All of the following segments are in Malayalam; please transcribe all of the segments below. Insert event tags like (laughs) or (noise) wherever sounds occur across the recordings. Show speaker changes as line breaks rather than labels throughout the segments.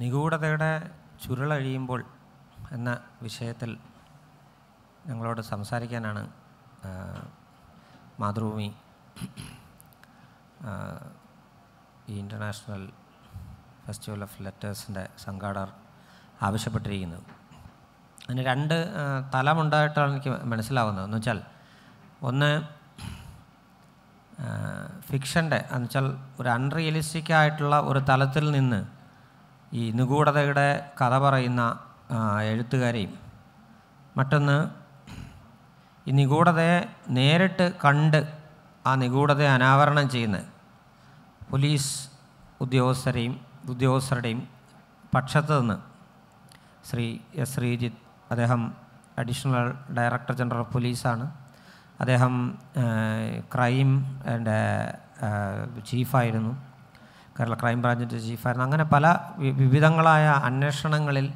നിഗൂഢതയുടെ ചുരുളഴിയുമ്പോൾ എന്ന വിഷയത്തിൽ ഞങ്ങളോട് സംസാരിക്കാനാണ് മാതൃഭൂമി ഈ ഇൻ്റർനാഷണൽ ഫെസ്റ്റിവൽ ഓഫ് ലെറ്റേഴ്സിൻ്റെ സംഘാടകർ ആവശ്യപ്പെട്ടിരിക്കുന്നത് അതിന് രണ്ട് തലമുണ്ടായിട്ടാണ് എനിക്ക് മനസ്സിലാവുന്നത് എന്ന് വെച്ചാൽ ഒന്ന് ഫിക്ഷൻ്റെ എന്നുവെച്ചാൽ ഒരു അൺറിയലിസ്റ്റിക് ആയിട്ടുള്ള ഒരു തലത്തിൽ നിന്ന് ഈ നിഗൂഢതയുടെ കഥ പറയുന്ന എഴുത്തുകാരെയും മറ്റൊന്ന് ഈ നിഗൂഢതയെ നേരിട്ട് കണ്ട് ആ നിഗൂഢതയെ അനാവരണം ചെയ്യുന്ന പോലീസ് ഉദ്യോഗസ്ഥരെയും ഉദ്യോഗസ്ഥരുടെയും പക്ഷത്ത് നിന്ന് ശ്രീ എസ് ശ്രീജിത്ത് അദ്ദേഹം അഡീഷണൽ ഡയറക്ടർ ജനറൽ ഓഫ് പോലീസാണ് അദ്ദേഹം ക്രൈം ആൻഡ് ചീഫായിരുന്നു കേരള ക്രൈംബ്രാഞ്ചിൻ്റെ ചീഫായിരുന്നു അങ്ങനെ പല വിവിധങ്ങളായ അന്വേഷണങ്ങളിൽ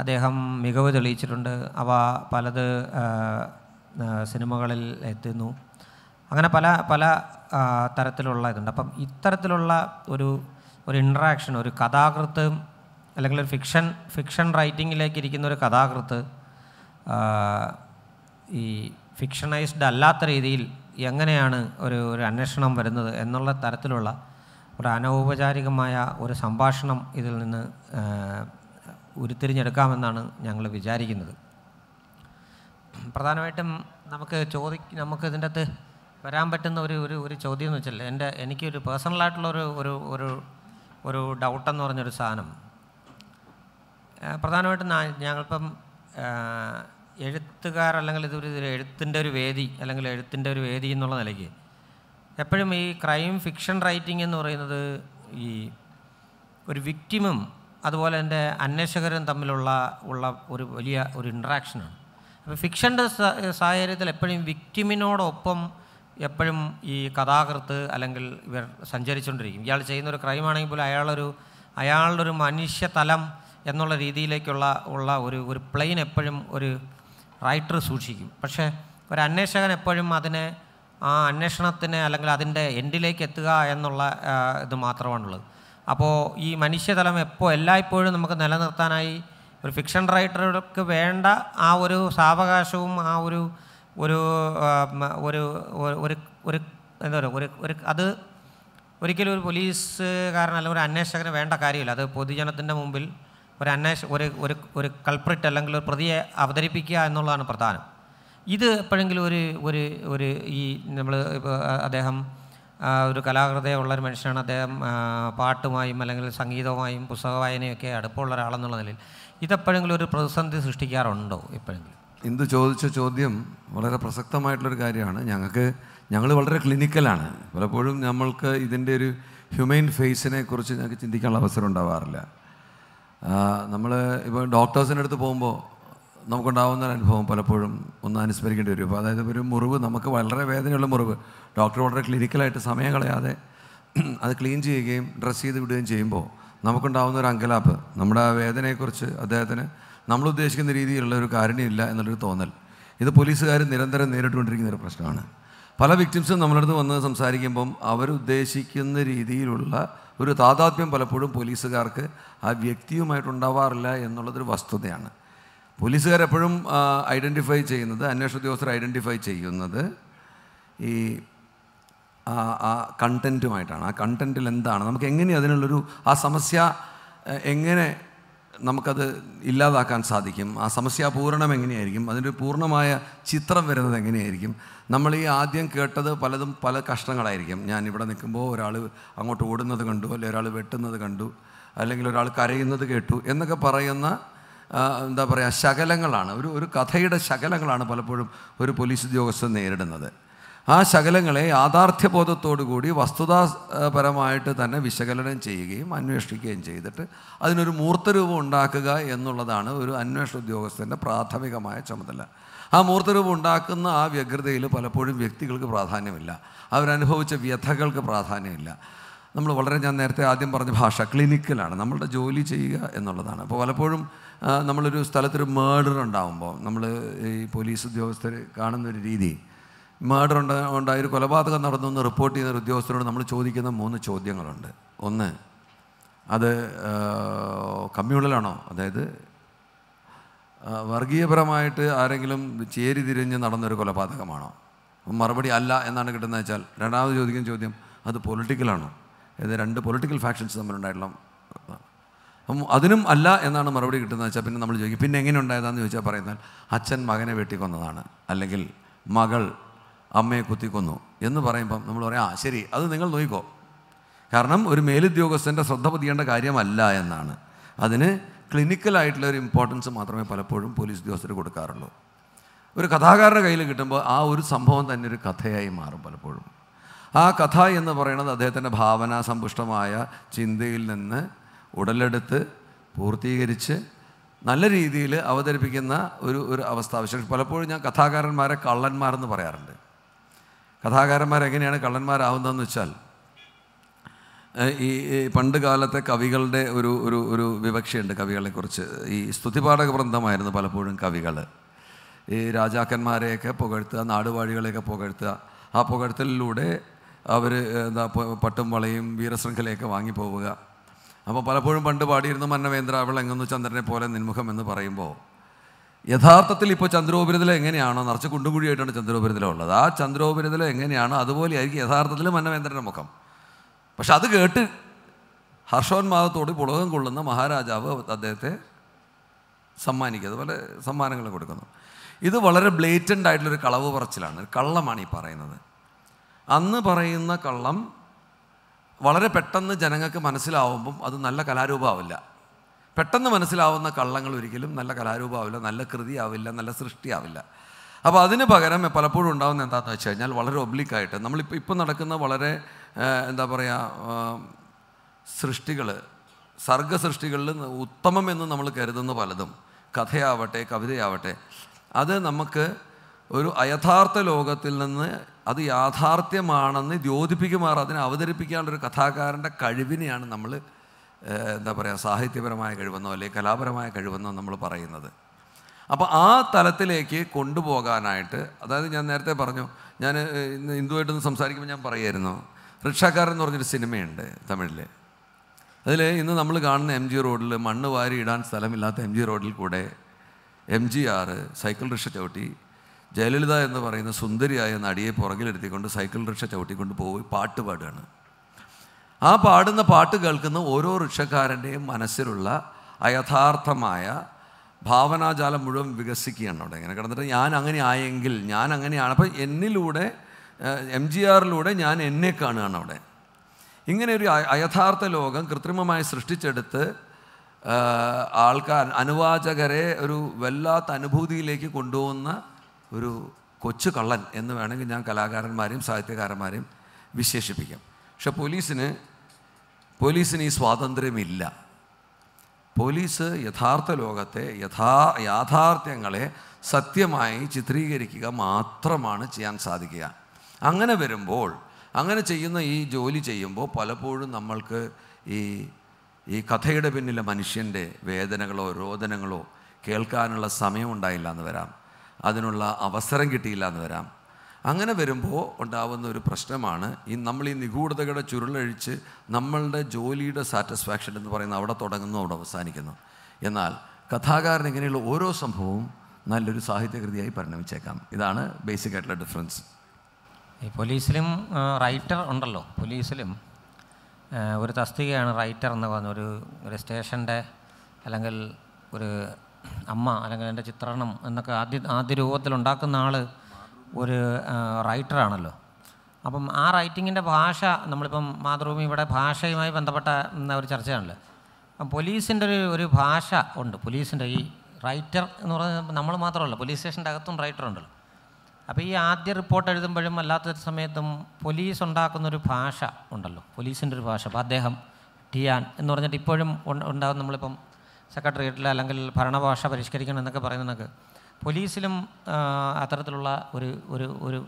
അദ്ദേഹം മികവ് തെളിയിച്ചിട്ടുണ്ട് അവ പലത് സിനിമകളിൽ എത്തുന്നു അങ്ങനെ പല പല തരത്തിലുള്ള ഇതുണ്ട് അപ്പം ഇത്തരത്തിലുള്ള ഒരു ഒരു ഇൻട്രാക്ഷൻ ഒരു കഥാകൃത്ത് അല്ലെങ്കിൽ ഒരു ഫിക്ഷൻ ഫിക്ഷൻ റൈറ്റിങ്ങിലേക്ക് ഇരിക്കുന്ന ഒരു കഥാകൃത്ത് ഈ ഫിക്ഷണൈസ്ഡ് അല്ലാത്ത രീതിയിൽ എങ്ങനെയാണ് ഒരു ഒരു അന്വേഷണം വരുന്നത് എന്നുള്ള തരത്തിലുള്ള ഒരു അനൗപചാരികമായ ഒരു സംഭാഷണം ഇതിൽ നിന്ന് ഉരുത്തിരിഞ്ഞെടുക്കാമെന്നാണ് ഞങ്ങൾ വിചാരിക്കുന്നത് പ്രധാനമായിട്ടും നമുക്ക് ചോദി നമുക്ക് ഇതിൻ്റെ അകത്ത് വരാൻ പറ്റുന്ന ഒരു ഒരു ഒരു ചോദ്യം എന്ന് വെച്ചാൽ എൻ്റെ എനിക്കൊരു പേഴ്സണലായിട്ടുള്ളൊരു ഒരു ഒരു ഒരു ഒരു ഡൗട്ടെന്ന് പറഞ്ഞൊരു സാധനം പ്രധാനമായിട്ടും ഞങ്ങളിപ്പം എഴുത്തുകാർ അല്ലെങ്കിൽ ഇതൊരു എഴുത്തിൻ്റെ ഒരു വേദി അല്ലെങ്കിൽ എഴുത്തിൻ്റെ ഒരു വേദി എന്നുള്ള നിലയ്ക്ക് എപ്പോഴും ഈ ക്രൈം ഫിക്ഷൻ റൈറ്റിംഗ് എന്ന് പറയുന്നത് ഈ ഒരു വിക്റ്റിമും അതുപോലെ തന്നെ അന്വേഷകരും തമ്മിലുള്ള ഉള്ള ഒരു വലിയ ഒരു ഇൻട്രാക്ഷനാണ് അപ്പോൾ ഫിക്ഷൻ്റെ സാഹചര്യത്തിൽ എപ്പോഴും വിക്റ്റിമിനോടൊപ്പം എപ്പോഴും ഈ കഥാകൃത്ത് അല്ലെങ്കിൽ ഇവർ സഞ്ചരിച്ചുകൊണ്ടിരിക്കും ഇയാൾ ചെയ്യുന്ന ഒരു ക്രൈമാണെങ്കിൽ പോലും അയാളൊരു അയാളുടെ ഒരു മനുഷ്യതലം എന്നുള്ള രീതിയിലേക്കുള്ള ഉള്ള ഒരു ഒരു പ്ലെയിൻ എപ്പോഴും ഒരു റൈറ്റർ സൂക്ഷിക്കും പക്ഷേ ഒരു അന്വേഷകൻ എപ്പോഴും അതിനെ ആ അന്വേഷണത്തിന് അല്ലെങ്കിൽ അതിൻ്റെ എൻഡിലേക്ക് എത്തുക എന്നുള്ള ഇത് മാത്രമാണുള്ളത് അപ്പോൾ ഈ മനുഷ്യതലം എപ്പോൾ എല്ലായ്പ്പോഴും നമുക്ക് നിലനിർത്താനായി ഒരു ഫിക്ഷൻ റൈറ്റർക്ക് വേണ്ട ആ ഒരു സാവകാശവും ആ ഒരു ഒരു ഒരു ഒരു ഒരു എന്താ പറയുക ഒരു ഒരു അത് ഒരിക്കലും ഒരു പോലീസുകാരൻ അല്ലെങ്കിൽ ഒരു അന്വേഷകന് വേണ്ട കാര്യമില്ല അത് പൊതുജനത്തിൻ്റെ മുമ്പിൽ ഒരു അന്വേഷ ഒരു ഒരു ഒരു കൾപ്രിറ്റ് അല്ലെങ്കിൽ ഒരു പ്രതിയെ അവതരിപ്പിക്കുക എന്നുള്ളതാണ് പ്രധാനം ഇത് എപ്പോഴെങ്കിലും ഒരു ഒരു ഒരു ഈ നമ്മൾ അദ്ദേഹം ഒരു കലാകൃതയുള്ള ഒരു മനുഷ്യനാണ് അദ്ദേഹം പാട്ടുമായും അല്ലെങ്കിൽ സംഗീതവുമായും പുസ്തക വായനയൊക്കെ അടുപ്പമുള്ള ഒരാളെന്നുള്ള നിലയിൽ ഇതെപ്പോഴെങ്കിലും ഒരു പ്രതിസന്ധി സൃഷ്ടിക്കാറുണ്ടോ
ഇപ്പോഴെങ്കിലും ഇന്ന് ചോദിച്ച ചോദ്യം വളരെ പ്രസക്തമായിട്ടുള്ളൊരു കാര്യമാണ് ഞങ്ങൾക്ക് ഞങ്ങൾ വളരെ ക്ലിനിക്കലാണ് പലപ്പോഴും നമ്മൾക്ക് ഇതിൻ്റെ ഒരു ഹ്യൂമൻ ഫേസിനെ കുറിച്ച് ഞങ്ങൾക്ക് ചിന്തിക്കാനുള്ള അവസരം ഉണ്ടാവാറില്ല നമ്മൾ ഇപ്പോൾ ഡോക്ടേഴ്സിൻ്റെ അടുത്ത് പോകുമ്പോൾ നമുക്കുണ്ടാവുന്ന ഒരു അനുഭവം പലപ്പോഴും ഒന്ന് അനുസ്മരിക്കേണ്ടി വരും അപ്പോൾ അതായത് ഒരു മുറിവ് നമുക്ക് വളരെ വേദനയുള്ള മുറിവ് ഡോക്ടർ വളരെ ക്ലിനിക്കലായിട്ട് സമയം കളയാതെ അത് ക്ലീൻ ചെയ്യുകയും ഡ്രസ്സ് ചെയ്ത് വിടുകയും ചെയ്യുമ്പോൾ നമുക്കുണ്ടാവുന്ന ഒരു അങ്കലാപ്പ് നമ്മുടെ ആ വേദനയെക്കുറിച്ച് അദ്ദേഹത്തിന് നമ്മൾ ഉദ്ദേശിക്കുന്ന രീതിയിലുള്ള ഒരു കാരുണ്യമില്ല എന്നുള്ളൊരു തോന്നൽ ഇത് പോലീസുകാർ നിരന്തരം നേരിട്ടുകൊണ്ടിരിക്കുന്ന ഒരു പ്രശ്നമാണ് പല വിക്ടിംസും നമ്മളടുത്ത് വന്ന് സംസാരിക്കുമ്പം അവരുദ്ദേശിക്കുന്ന രീതിയിലുള്ള ഒരു താതാത്മ്യം പലപ്പോഴും പോലീസുകാർക്ക് ആ വ്യക്തിയുമായിട്ടുണ്ടാവാറില്ല എന്നുള്ളതൊരു വസ്തുതയാണ് പോലീസുകാർ എപ്പോഴും ഐഡൻറ്റിഫൈ ചെയ്യുന്നത് അന്വേഷണ ഉദ്യോഗസ്ഥർ ഐഡൻറ്റിഫൈ ചെയ്യുന്നത് ഈ ആ കണ്ടൻറ്റുമായിട്ടാണ് ആ കണ്ടൻറ്റിൽ എന്താണ് നമുക്ക് എങ്ങനെ അതിനുള്ളൊരു ആ സമസ്യ എങ്ങനെ നമുക്കത് ഇല്ലാതാക്കാൻ സാധിക്കും ആ സമസ്യ പൂരണം എങ്ങനെയായിരിക്കും അതിൻ്റെ പൂർണ്ണമായ ചിത്രം വരുന്നത് എങ്ങനെയായിരിക്കും നമ്മൾ ഈ ആദ്യം കേട്ടത് പലതും പല കഷ്ണങ്ങളായിരിക്കും ഞാൻ ഇവിടെ നിൽക്കുമ്പോൾ ഒരാൾ അങ്ങോട്ട് ഓടുന്നത് കണ്ടു അല്ലെങ്കിൽ ഒരാൾ വെട്ടുന്നത് കണ്ടു അല്ലെങ്കിൽ ഒരാൾ കരയുന്നത് കേട്ടു എന്നൊക്കെ പറയുന്ന എന്താ പറയുക ശകലങ്ങളാണ് ഒരു ഒരു കഥയുടെ ശകലങ്ങളാണ് പലപ്പോഴും ഒരു പോലീസ് ഉദ്യോഗസ്ഥൻ നേരിടുന്നത് ആ ശകലങ്ങളെ കൂടി വസ്തുതാപരമായിട്ട് തന്നെ വിശകലനം ചെയ്യുകയും അന്വേഷിക്കുകയും ചെയ്തിട്ട് അതിനൊരു മൂർത്തരൂപം ഉണ്ടാക്കുക എന്നുള്ളതാണ് ഒരു അന്വേഷണ ഉദ്യോഗസ്ഥൻ്റെ പ്രാഥമികമായ ചുമതല ആ മൂർത്തരൂപം ഉണ്ടാക്കുന്ന ആ വ്യഗ്രതയിൽ പലപ്പോഴും വ്യക്തികൾക്ക് പ്രാധാന്യമില്ല അവരനുഭവിച്ച വ്യഥകൾക്ക് പ്രാധാന്യമില്ല നമ്മൾ വളരെ ഞാൻ നേരത്തെ ആദ്യം പറഞ്ഞ ഭാഷ ക്ലിനിക്കലാണ് നമ്മളുടെ ജോലി ചെയ്യുക എന്നുള്ളതാണ് അപ്പോൾ പലപ്പോഴും നമ്മളൊരു സ്ഥലത്തൊരു മേഡർ ഉണ്ടാകുമ്പോൾ നമ്മൾ ഈ പോലീസ് ഉദ്യോഗസ്ഥർ കാണുന്നൊരു രീതി മേഡർ ഉണ്ട ഉണ്ടായ ഒരു കൊലപാതകം നടന്നു എന്ന് റിപ്പോർട്ട് ചെയ്യുന്ന ഒരു ഉദ്യോഗസ്ഥരോട് നമ്മൾ ചോദിക്കുന്ന മൂന്ന് ചോദ്യങ്ങളുണ്ട് ഒന്ന് അത് കമ്മ്യൂണലാണോ അതായത് വർഗീയപരമായിട്ട് ആരെങ്കിലും ചേരി തിരിഞ്ഞ് നടന്നൊരു കൊലപാതകമാണോ മറുപടി അല്ല എന്നാണ് കിട്ടുന്നത് വെച്ചാൽ രണ്ടാമത് ചോദിക്കുന്ന ചോദ്യം അത് പൊളിറ്റിക്കലാണോ ഇത് രണ്ട് പൊളിറ്റിക്കൽ ഫാക്ഷൻസ് തമ്മിലുണ്ടായിട്ടുള്ള അപ്പം അതിനും അല്ല എന്നാണ് മറുപടി കിട്ടുന്നത് വെച്ചാൽ പിന്നെ നമ്മൾ ചോദിക്കും പിന്നെ എങ്ങനെ ഉണ്ടായതാന്ന് ചോദിച്ചാൽ പറയുന്നത് അച്ഛൻ മകനെ വെട്ടിക്കൊന്നതാണ് അല്ലെങ്കിൽ മകൾ അമ്മയെ കുത്തിക്കൊന്നു എന്ന് പറയുമ്പം നമ്മൾ പറയാം ആ ശരി അത് നിങ്ങൾ നോക്കിക്കോ കാരണം ഒരു മേലുദ്യോഗസ്ഥൻ്റെ ശ്രദ്ധ പതിയേണ്ട കാര്യമല്ല എന്നാണ് അതിന് ക്ലിനിക്കലായിട്ടുള്ള ഒരു ഇമ്പോർട്ടൻസ് മാത്രമേ പലപ്പോഴും പോലീസ് ഉദ്യോഗസ്ഥർ കൊടുക്കാറുള്ളൂ ഒരു കഥാകാരൻ്റെ കയ്യിൽ കിട്ടുമ്പോൾ ആ ഒരു സംഭവം തന്നെ ഒരു കഥയായി മാറും പലപ്പോഴും ആ കഥ എന്ന് പറയുന്നത് അദ്ദേഹത്തിൻ്റെ ഭാവനാസമ്പുഷ്ടമായ ചിന്തയിൽ നിന്ന് ഉടലെടുത്ത് പൂർത്തീകരിച്ച് നല്ല രീതിയിൽ അവതരിപ്പിക്കുന്ന ഒരു ഒരു അവസ്ഥ പക്ഷേ പലപ്പോഴും ഞാൻ കഥാകാരന്മാരെ കള്ളന്മാരെന്ന് പറയാറുണ്ട് കഥാകാരന്മാരെങ്ങനെയാണ് കള്ളന്മാരാവുന്നതെന്ന് വെച്ചാൽ ഈ പണ്ട് കാലത്തെ കവികളുടെ ഒരു ഒരു ഒരു വിവക്ഷയുണ്ട് കവികളെക്കുറിച്ച് ഈ സ്തുതിപാഠക വൃന്ദമായിരുന്നു പലപ്പോഴും കവികൾ ഈ രാജാക്കന്മാരെയൊക്കെ പുകഴ്ത്തുക നാടുവാഴികളെയൊക്കെ പുകഴ്ത്തുക ആ പുകഴ്ത്തലിലൂടെ അവർ എന്താ പട്ടും വളയും വീരശൃംഖലയൊക്കെ വാങ്ങിപ്പോവുക അപ്പോൾ പലപ്പോഴും പണ്ട് പാടിയിരുന്ന മന്നവേന്ദ്ര അവൾ എങ്ങുന്നു ചന്ദ്രനെ പോലെ നിന്മുഖം എന്ന് പറയുമ്പോൾ യഥാർത്ഥത്തിൽ ഇപ്പോൾ ചന്ദ്രോപരിതല എങ്ങനെയാണോ നിറച്ച് കുണ്ടുകുഴിയായിട്ടാണ് ചന്ദ്രോപരിതലം ഉള്ളത് ആ ചന്ദ്രോപരിതലം എങ്ങനെയാണോ അതുപോലെ ആയിരിക്കും യഥാർത്ഥത്തിൽ മന്നവേന്ദ്രൻ്റെ മുഖം പക്ഷെ അത് കേട്ട് ഹർഷോന്മാദത്തോട് പുളകം കൊള്ളുന്ന മഹാരാജാവ് അദ്ദേഹത്തെ സമ്മാനിക്കുക അതുപോലെ സമ്മാനങ്ങൾ കൊടുക്കുന്നു ഇത് വളരെ ബ്ലേറ്റൻ്റ് ആയിട്ടുള്ളൊരു കളവ് പറച്ചിലാണ് കള്ളമാണ് ഈ പറയുന്നത് അന്ന് പറയുന്ന കള്ളം വളരെ പെട്ടെന്ന് ജനങ്ങൾക്ക് മനസ്സിലാവുമ്പം അത് നല്ല കലാരൂപമാവില്ല പെട്ടെന്ന് മനസ്സിലാവുന്ന കള്ളങ്ങൾ ഒരിക്കലും നല്ല കലാരൂപമാവില്ല നല്ല കൃതിയാവില്ല നല്ല സൃഷ്ടിയാവില്ല അപ്പോൾ അതിന് പകരം പലപ്പോഴും ഉണ്ടാകുന്ന എന്താണെന്ന് വെച്ച് കഴിഞ്ഞാൽ വളരെ ഒബ്ലിക്കായിട്ട് നമ്മളിപ്പോൾ ഇപ്പം നടക്കുന്ന വളരെ എന്താ പറയുക സൃഷ്ടികൾ സർഗസൃഷ്ടികളിൽ ഉത്തമം എന്ന് നമ്മൾ കരുതുന്ന പലതും കഥയാവട്ടെ കവിതയാവട്ടെ അത് നമുക്ക് ഒരു അയഥാർത്ഥ ലോകത്തിൽ നിന്ന് അത് യാഥാർത്ഥ്യമാണെന്ന് ദ്യോതിപ്പിക്കുമാർ അതിനെ അവതരിപ്പിക്കാനുള്ളൊരു കഥാകാരൻ്റെ കഴിവിനെയാണ് നമ്മൾ എന്താ പറയുക സാഹിത്യപരമായ കഴിവെന്നോ അല്ലെങ്കിൽ കലാപരമായ കഴിവെന്നോ നമ്മൾ പറയുന്നത് അപ്പോൾ ആ തലത്തിലേക്ക് കൊണ്ടുപോകാനായിട്ട് അതായത് ഞാൻ നേരത്തെ പറഞ്ഞു ഞാൻ ഇന്ന് ഹിന്ദുവായിട്ടൊന്ന് സംസാരിക്കുമ്പോൾ ഞാൻ പറയുമായിരുന്നു റിക്ഷക്കാരൻ എന്ന് പറഞ്ഞൊരു സിനിമയുണ്ട് തമിഴിൽ അതിൽ ഇന്ന് നമ്മൾ കാണുന്ന എം ജി റോഡിൽ മണ്ണ് വാരി ഇടാൻ സ്ഥലമില്ലാത്ത എം ജി റോഡിൽ കൂടെ M G R cycle rickshaw ചവിട്ടി ജയലളിത എന്ന് പറയുന്ന സുന്ദരിയായ നടിയെ പുറകിലെടുത്തിക്കൊണ്ട് സൈക്കിൾ റിക്ഷ ചവിട്ടിക്കൊണ്ട് പോയി പാട്ട് പാടുകയാണ് ആ പാടുന്ന പാട്ട് കേൾക്കുന്ന ഓരോ റിക്ഷക്കാരൻ്റെയും മനസ്സിലുള്ള അയഥാർത്ഥമായ ഭാവനാജാലം മുഴുവൻ വികസിക്കുകയാണ് അവിടെ ഇങ്ങനെ കിടന്നിട്ട് ഞാൻ അങ്ങനെ ആയെങ്കിൽ ഞാൻ അങ്ങനെയാണ് അപ്പം എന്നിലൂടെ എം ജി ആറിലൂടെ ഞാൻ എന്നെ കാണുകയാണ് അവിടെ ഇങ്ങനെ ഒരു അയഥാർത്ഥ ലോകം കൃത്രിമമായി സൃഷ്ടിച്ചെടുത്ത് ആൾക്കാർ അനുവാചകരെ ഒരു വല്ലാത്ത അനുഭൂതിയിലേക്ക് കൊണ്ടുപോകുന്ന ഒരു കൊച്ചു കള്ളൻ എന്ന് വേണമെങ്കിൽ ഞാൻ കലാകാരന്മാരെയും സാഹിത്യകാരന്മാരെയും വിശേഷിപ്പിക്കാം പക്ഷെ പോലീസിന് പോലീസിന് ഈ സ്വാതന്ത്ര്യമില്ല പോലീസ് യഥാർത്ഥ ലോകത്തെ യഥാ യാഥാർത്ഥ്യങ്ങളെ സത്യമായി ചിത്രീകരിക്കുക മാത്രമാണ് ചെയ്യാൻ സാധിക്കുക അങ്ങനെ വരുമ്പോൾ അങ്ങനെ ചെയ്യുന്ന ഈ ജോലി ചെയ്യുമ്പോൾ പലപ്പോഴും നമ്മൾക്ക് ഈ ഈ കഥയുടെ പിന്നിലെ മനുഷ്യൻ്റെ വേദനകളോ രോദനങ്ങളോ കേൾക്കാനുള്ള സമയം ഉണ്ടായില്ല എന്ന് വരാം അതിനുള്ള അവസരം കിട്ടിയില്ല എന്ന് വരാം അങ്ങനെ വരുമ്പോൾ ഉണ്ടാവുന്ന ഒരു പ്രശ്നമാണ് ഈ നമ്മൾ ഈ നിഗൂഢതയുടെ ചുരുളഴിച്ച് നമ്മളുടെ ജോലിയുടെ സാറ്റിസ്ഫാക്ഷൻ എന്ന് പറയുന്നത് അവിടെ തുടങ്ങുന്നു അവിടെ അവസാനിക്കുന്നു എന്നാൽ കഥാകാരൻ ഇങ്ങനെയുള്ള ഓരോ സംഭവവും നല്ലൊരു സാഹിത്യകൃതിയായി പരിണമിച്ചേക്കാം ഇതാണ് ബേസിക് ആയിട്ടുള്ള ഡിഫറൻസ്
ഈ പോലീസിലും റൈറ്റർ ഉണ്ടല്ലോ പോലീസിലും ഒരു തസ്തികയാണ് റൈറ്റർ എന്ന് പറഞ്ഞ ഒരു ഒരു സ്റ്റേഷൻ്റെ അല്ലെങ്കിൽ ഒരു അമ്മ അല്ലെങ്കിൽ എൻ്റെ ചിത്രണം എന്നൊക്കെ ആദ്യ ആദ്യ രൂപത്തിൽ ഉണ്ടാക്കുന്ന ആൾ ഒരു റൈറ്ററാണല്ലോ അപ്പം ആ റൈറ്റിങ്ങിൻ്റെ ഭാഷ നമ്മളിപ്പം മാതൃഭൂമി ഇവിടെ ഭാഷയുമായി ബന്ധപ്പെട്ട ഒരു ചർച്ചയാണല്ലോ അപ്പം പോലീസിൻ്റെ ഒരു ഒരു ഭാഷ ഉണ്ട് പോലീസിൻ്റെ ഈ റൈറ്റർ എന്ന് പറയുന്നത് നമ്മൾ മാത്രമല്ല പോലീസ് സ്റ്റേഷൻ്റെ അകത്തും റൈറ്റർ ഉണ്ടല്ലോ അപ്പോൾ ഈ ആദ്യ റിപ്പോർട്ട് എഴുതുമ്പോഴും അല്ലാത്ത സമയത്തും പോലീസ് ഉണ്ടാക്കുന്ന ഒരു ഭാഷ ഉണ്ടല്ലോ പോലീസിൻ്റെ ഒരു ഭാഷ അപ്പോൾ അദ്ദേഹം ടിയാൻ എന്ന് പറഞ്ഞിട്ട് ഇപ്പോഴും ഉണ്ടാകുന്ന നമ്മളിപ്പം സെക്രട്ടേറിയറ്റിൽ അല്ലെങ്കിൽ ഭരണഭാഷ പരിഷ്കരിക്കണം എന്നൊക്കെ പറയുന്നതൊക്കെ പോലീസിലും അത്തരത്തിലുള്ള ഒരു ഒരു ഒരു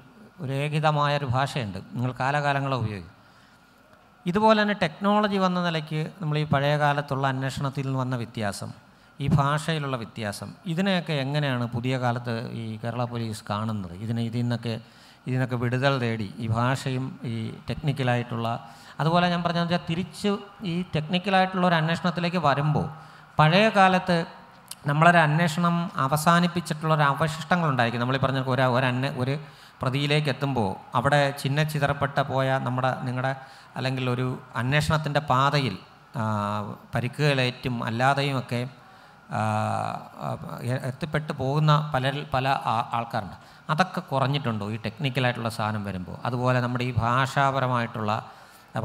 ഒരു ഏകിതമായ ഒരു ഭാഷയുണ്ട് നിങ്ങൾ കാലകാലങ്ങളെ ഉപയോഗിക്കും ഇതുപോലെ തന്നെ ടെക്നോളജി വന്ന നിലയ്ക്ക് നമ്മൾ ഈ പഴയ കാലത്തുള്ള അന്വേഷണത്തിൽ നിന്ന് വന്ന വ്യത്യാസം ഈ ഭാഷയിലുള്ള വ്യത്യാസം ഇതിനെയൊക്കെ എങ്ങനെയാണ് പുതിയ കാലത്ത് ഈ കേരള പോലീസ് കാണുന്നത് ഇതിനെ ഇതിൽ നിന്നൊക്കെ ഇതിനൊക്കെ വിടുതൽ തേടി ഈ ഭാഷയും ഈ ടെക്നിക്കലായിട്ടുള്ള അതുപോലെ ഞാൻ പറഞ്ഞാൽ തിരിച്ച് ഈ ടെക്നിക്കലായിട്ടുള്ള ഒരു അന്വേഷണത്തിലേക്ക് വരുമ്പോൾ പഴയ കാലത്ത് നമ്മളൊരു അന്വേഷണം അവസാനിപ്പിച്ചിട്ടുള്ള ഒരു അവശിഷ്ടങ്ങളുണ്ടായിരിക്കും നമ്മൾ പറഞ്ഞ ഒരു ഒരു ഒരു പ്രതിയിലേക്ക് എത്തുമ്പോൾ അവിടെ ചിഹ്ന ചിതറപ്പെട്ട പോയ നമ്മുടെ നിങ്ങളുടെ അല്ലെങ്കിൽ ഒരു അന്വേഷണത്തിൻ്റെ പാതയിൽ പരിക്കുകളേറ്റും അല്ലാതെയും ഒക്കെ എത്തിപ്പെട്ട് പോകുന്ന പല പല ആൾക്കാരുണ്ട് അതൊക്കെ കുറഞ്ഞിട്ടുണ്ടോ ഈ ടെക്നിക്കലായിട്ടുള്ള സാധനം വരുമ്പോൾ അതുപോലെ നമ്മുടെ ഈ ഭാഷാപരമായിട്ടുള്ള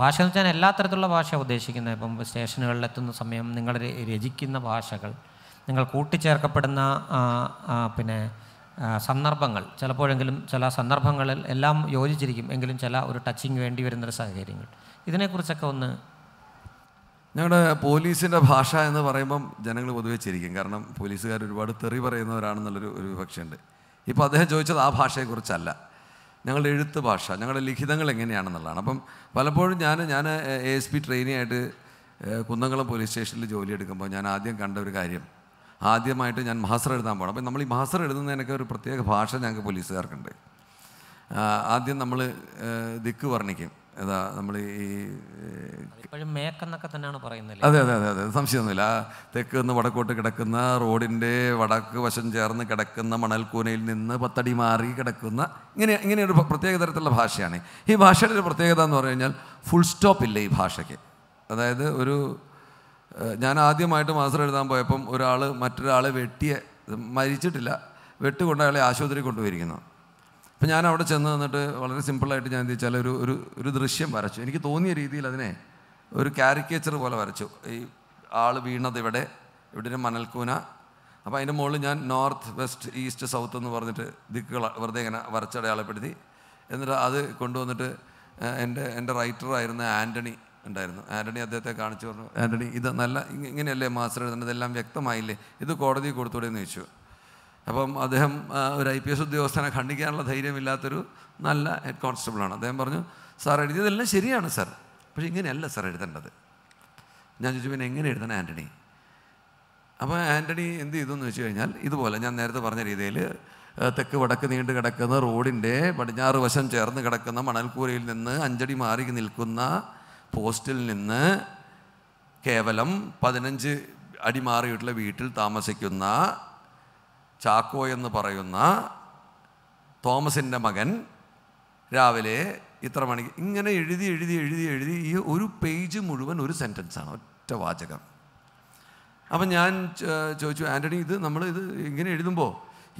ഭാഷ എന്ന് വെച്ചാൽ എല്ലാ തരത്തിലുള്ള ഭാഷ ഉദ്ദേശിക്കുന്നത് ഇപ്പം സ്റ്റേഷനുകളിലെത്തുന്ന സമയം നിങ്ങൾ രചിക്കുന്ന ഭാഷകൾ നിങ്ങൾ കൂട്ടിച്ചേർക്കപ്പെടുന്ന പിന്നെ സന്ദർഭങ്ങൾ ചിലപ്പോഴെങ്കിലും ചില സന്ദർഭങ്ങളിൽ എല്ലാം യോജിച്ചിരിക്കും എങ്കിലും ചില ഒരു ടച്ചിങ് വേണ്ടി വരുന്നൊരു സാഹചര്യങ്ങൾ ഇതിനെക്കുറിച്ചൊക്കെ ഒന്ന്
ഞങ്ങളുടെ പോലീസിൻ്റെ ഭാഷ എന്ന് പറയുമ്പം ജനങ്ങൾ പൊതുവെ ചിരിക്കും കാരണം പോലീസുകാർ ഒരുപാട് തെറി പറയുന്നവരാണെന്നുള്ളൊരു ഒരു വിപക്ഷമുണ്ട് ഇപ്പോൾ അദ്ദേഹം ചോദിച്ചത് ആ ഭാഷയെക്കുറിച്ചല്ല ഞങ്ങളുടെ എഴുത്ത് ഭാഷ ഞങ്ങളുടെ ലിഖിതങ്ങൾ എങ്ങനെയാണെന്നുള്ളതാണ് അപ്പം പലപ്പോഴും ഞാൻ ഞാൻ എ എസ് പി ട്രെയിനിയായിട്ട് കുന്നംകുളം പോലീസ് സ്റ്റേഷനിൽ ജോലി എടുക്കുമ്പോൾ ഞാൻ ആദ്യം കണ്ട ഒരു കാര്യം ആദ്യമായിട്ട് ഞാൻ മാസ്റ്റർ എഴുതാൻ പോകണം അപ്പം നമ്മൾ ഈ മാസ്റ്റർ എഴുതുന്നതിനൊക്കെ ഒരു പ്രത്യേക ഭാഷ ഞങ്ങൾക്ക് പോലീസുകാർക്കുണ്ട് ആദ്യം നമ്മൾ ദിക്ക് വർണ്ണിക്കും എന്താ നമ്മൾ ഈ അതെ അതെ അതെ അതെ സംശയമൊന്നുമില്ല ആ തെക്ക് നിന്ന് വടക്കോട്ട് കിടക്കുന്ന റോഡിൻ്റെ വടക്ക് വശം ചേർന്ന് കിടക്കുന്ന മണൽക്കൂനയിൽ നിന്ന് പത്തടി മാറി കിടക്കുന്ന ഇങ്ങനെ ഇങ്ങനെ ഒരു പ്രത്യേക തരത്തിലുള്ള ഭാഷയാണ് ഈ ഭാഷയുടെ ഒരു പ്രത്യേകത എന്ന് പറഞ്ഞു കഴിഞ്ഞാൽ ഫുൾ സ്റ്റോപ്പ് ഇല്ല ഈ ഭാഷയ്ക്ക് അതായത് ഒരു ഞാൻ ആദ്യമായിട്ട് മാസം എഴുതാൻ പോയപ്പം ഒരാൾ മറ്റൊരാളെ വെട്ടിയ മരിച്ചിട്ടില്ല വെട്ടുകൊണ്ട് അയാളെ ആശുപത്രി കൊണ്ടുപോയിരിക്കുന്നു അപ്പം ഞാൻ അവിടെ ചെന്ന് നിന്നിട്ട് വളരെ സിമ്പിളായിട്ട് ഞാൻ എന്ത് വെച്ചാൽ ഒരു ഒരു ഒരു ദൃശ്യം വരച്ചു എനിക്ക് തോന്നിയ രീതിയിൽ അതിനെ ഒരു കാരിക്കേച്ചർ പോലെ വരച്ചു ഈ ആൾ വീണത് ഇവിടെ ഇവിടെ ഒരു മണൽക്കൂന അപ്പോൾ അതിൻ്റെ മുകളിൽ ഞാൻ നോർത്ത് വെസ്റ്റ് ഈസ്റ്റ് സൗത്ത് എന്ന് പറഞ്ഞിട്ട് ദിക്കുകൾ വെറുതെ ഇങ്ങനെ വരച്ചടയാളപ്പെടുത്തി എന്നിട്ട് അത് കൊണ്ടുവന്നിട്ട് എൻ്റെ എൻ്റെ റൈറ്ററായിരുന്ന ആൻ്റണി ഉണ്ടായിരുന്നു ആൻ്റണി അദ്ദേഹത്തെ കാണിച്ചു പറഞ്ഞു ആൻ്റണി ഇത് നല്ല ഇങ്ങനെയല്ലേ മാസ്റ്റർ എഴുതേണ്ടത് എല്ലാം വ്യക്തമായില്ലേ ഇത് കോടതി കൊടുത്തൂടെ എന്ന് ചോദിച്ചു അപ്പം അദ്ദേഹം ഒരു ഐ പി എസ് ഉദ്യോഗസ്ഥനെ ഖണ്ഡിക്കാനുള്ള ധൈര്യമില്ലാത്തൊരു നല്ല ഹെഡ് കോൺസ്റ്റബിളാണ് അദ്ദേഹം പറഞ്ഞു സാർ എഴുതിയതെല്ലാം ശരിയാണ് സാർ പക്ഷേ ഇങ്ങനെയല്ല സാർ എഴുതേണ്ടത് ഞാൻ ചോദിച്ചു പിന്നെ എങ്ങനെ എഴുതണം ആൻ്റണി അപ്പോൾ ആൻ്റണി എന്ത് ചെയ്തു എന്ന് വെച്ച് കഴിഞ്ഞാൽ ഇതുപോലെ ഞാൻ നേരത്തെ പറഞ്ഞ രീതിയിൽ തെക്ക് വടക്ക് നീണ്ടു കിടക്കുന്ന റോഡിൻ്റെ പടിഞ്ഞാറ് വശം ചേർന്ന് കിടക്കുന്ന മണൽക്കൂരയിൽ നിന്ന് അഞ്ചടി മാറി നിൽക്കുന്ന പോസ്റ്റിൽ നിന്ന് കേവലം പതിനഞ്ച് അടി മാറിയിട്ടുള്ള വീട്ടിൽ താമസിക്കുന്ന ചാക്കോ എന്ന് പറയുന്ന തോമസിൻ്റെ മകൻ രാവിലെ ഇത്ര മണിക്ക് ഇങ്ങനെ എഴുതി എഴുതി എഴുതി എഴുതി ഈ ഒരു പേജ് മുഴുവൻ ഒരു സെൻറ്റൻസാണ് ഒറ്റ വാചകം അപ്പം ഞാൻ ചോദിച്ചു ആൻ്റണി ഇത് നമ്മൾ ഇത് ഇങ്ങനെ എഴുതുമ്പോൾ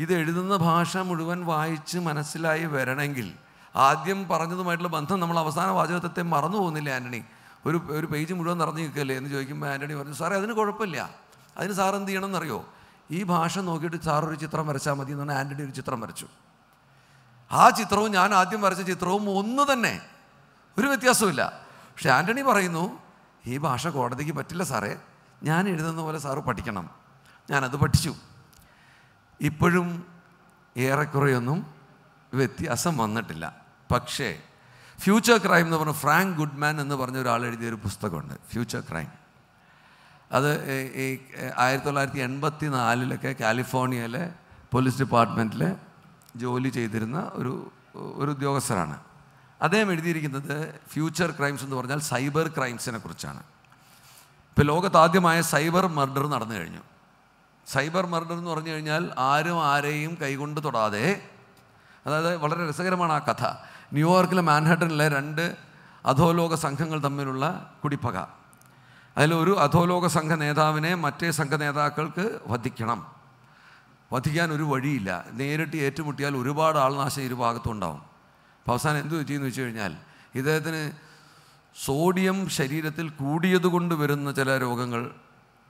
ഇത് എഴുതുന്ന ഭാഷ മുഴുവൻ വായിച്ച് മനസ്സിലായി വരണമെങ്കിൽ ആദ്യം പറഞ്ഞതുമായിട്ടുള്ള ബന്ധം നമ്മൾ അവസാന വാചകത്തെ മറന്നു പോകുന്നില്ല ആൻ്റണി ഒരു ഒരു പേജ് മുഴുവൻ നിറഞ്ഞു നിൽക്കല്ലേ എന്ന് ചോദിക്കുമ്പോൾ ആൻ്റണി പറഞ്ഞു സാറേ അതിന് കുഴപ്പമില്ല അതിന് സാർ എന്ത് ചെയ്യണമെന്നറിയോ ഈ ഭാഷ നോക്കിയിട്ട് സാർ ഒരു ചിത്രം വരച്ചാൽ മതി എന്ന് ആൻ്റണി ഒരു ചിത്രം വരച്ചു ആ ചിത്രവും ഞാൻ ആദ്യം വരച്ച ചിത്രവും ഒന്ന് തന്നെ ഒരു വ്യത്യാസമില്ല പക്ഷെ ആൻ്റണി പറയുന്നു ഈ ഭാഷ കോടതിക്ക് പറ്റില്ല സാറേ ഞാൻ എഴുതുന്ന പോലെ സാറ് പഠിക്കണം ഞാനത് പഠിച്ചു ഇപ്പോഴും ഏറെക്കുറെയൊന്നും വ്യത്യാസം വന്നിട്ടില്ല പക്ഷേ ഫ്യൂച്ചർ ക്രൈം എന്ന് പറഞ്ഞ ഫ്രാങ്ക് ഗുഡ്മാൻ എന്ന് പറഞ്ഞ ഒരാൾ എഴുതിയൊരു പുസ്തകമുണ്ട് ഫ്യൂച്ചർ ക്രൈം അത് ഈ ആയിരത്തി തൊള്ളായിരത്തി എൺപത്തി നാലിലൊക്കെ കാലിഫോർണിയയിലെ പോലീസ് ഡിപ്പാർട്ട്മെൻറ്റിൽ ജോലി ചെയ്തിരുന്ന ഒരു ഒരു ഉദ്യോഗസ്ഥരാണ് അദ്ദേഹം എഴുതിയിരിക്കുന്നത് ഫ്യൂച്ചർ ക്രൈംസ് എന്ന് പറഞ്ഞാൽ സൈബർ ക്രൈംസിനെ കുറിച്ചാണ് ഇപ്പോൾ ലോകത്ത് സൈബർ മർഡർ നടന്നു കഴിഞ്ഞു സൈബർ മർഡർ എന്ന് പറഞ്ഞു കഴിഞ്ഞാൽ ആരും ആരെയും കൈകൊണ്ട് തൊടാതെ അതായത് വളരെ രസകരമാണ് ആ കഥ ന്യൂയോർക്കിലെ മാൻഹട്ടനിലെ രണ്ട് അധോലോക സംഘങ്ങൾ തമ്മിലുള്ള കുടിപ്പക അതിലൊരു അധോലോക സംഘ നേതാവിനെ മറ്റേ സംഘ നേതാക്കൾക്ക് വധിക്കണം വധിക്കാൻ ഒരു വഴിയില്ല നേരിട്ട് ഏറ്റുമുട്ടിയാൽ ഒരുപാട് ആൾനാശം ഇരുഭാഗത്തും ഉണ്ടാവും അപ്പോൾ അവസാനം എന്ത് പറ്റിയെന്ന് വെച്ച് കഴിഞ്ഞാൽ ഇദ്ദേഹത്തിന് സോഡിയം ശരീരത്തിൽ കൂടിയതുകൊണ്ട് വരുന്ന ചില രോഗങ്ങൾ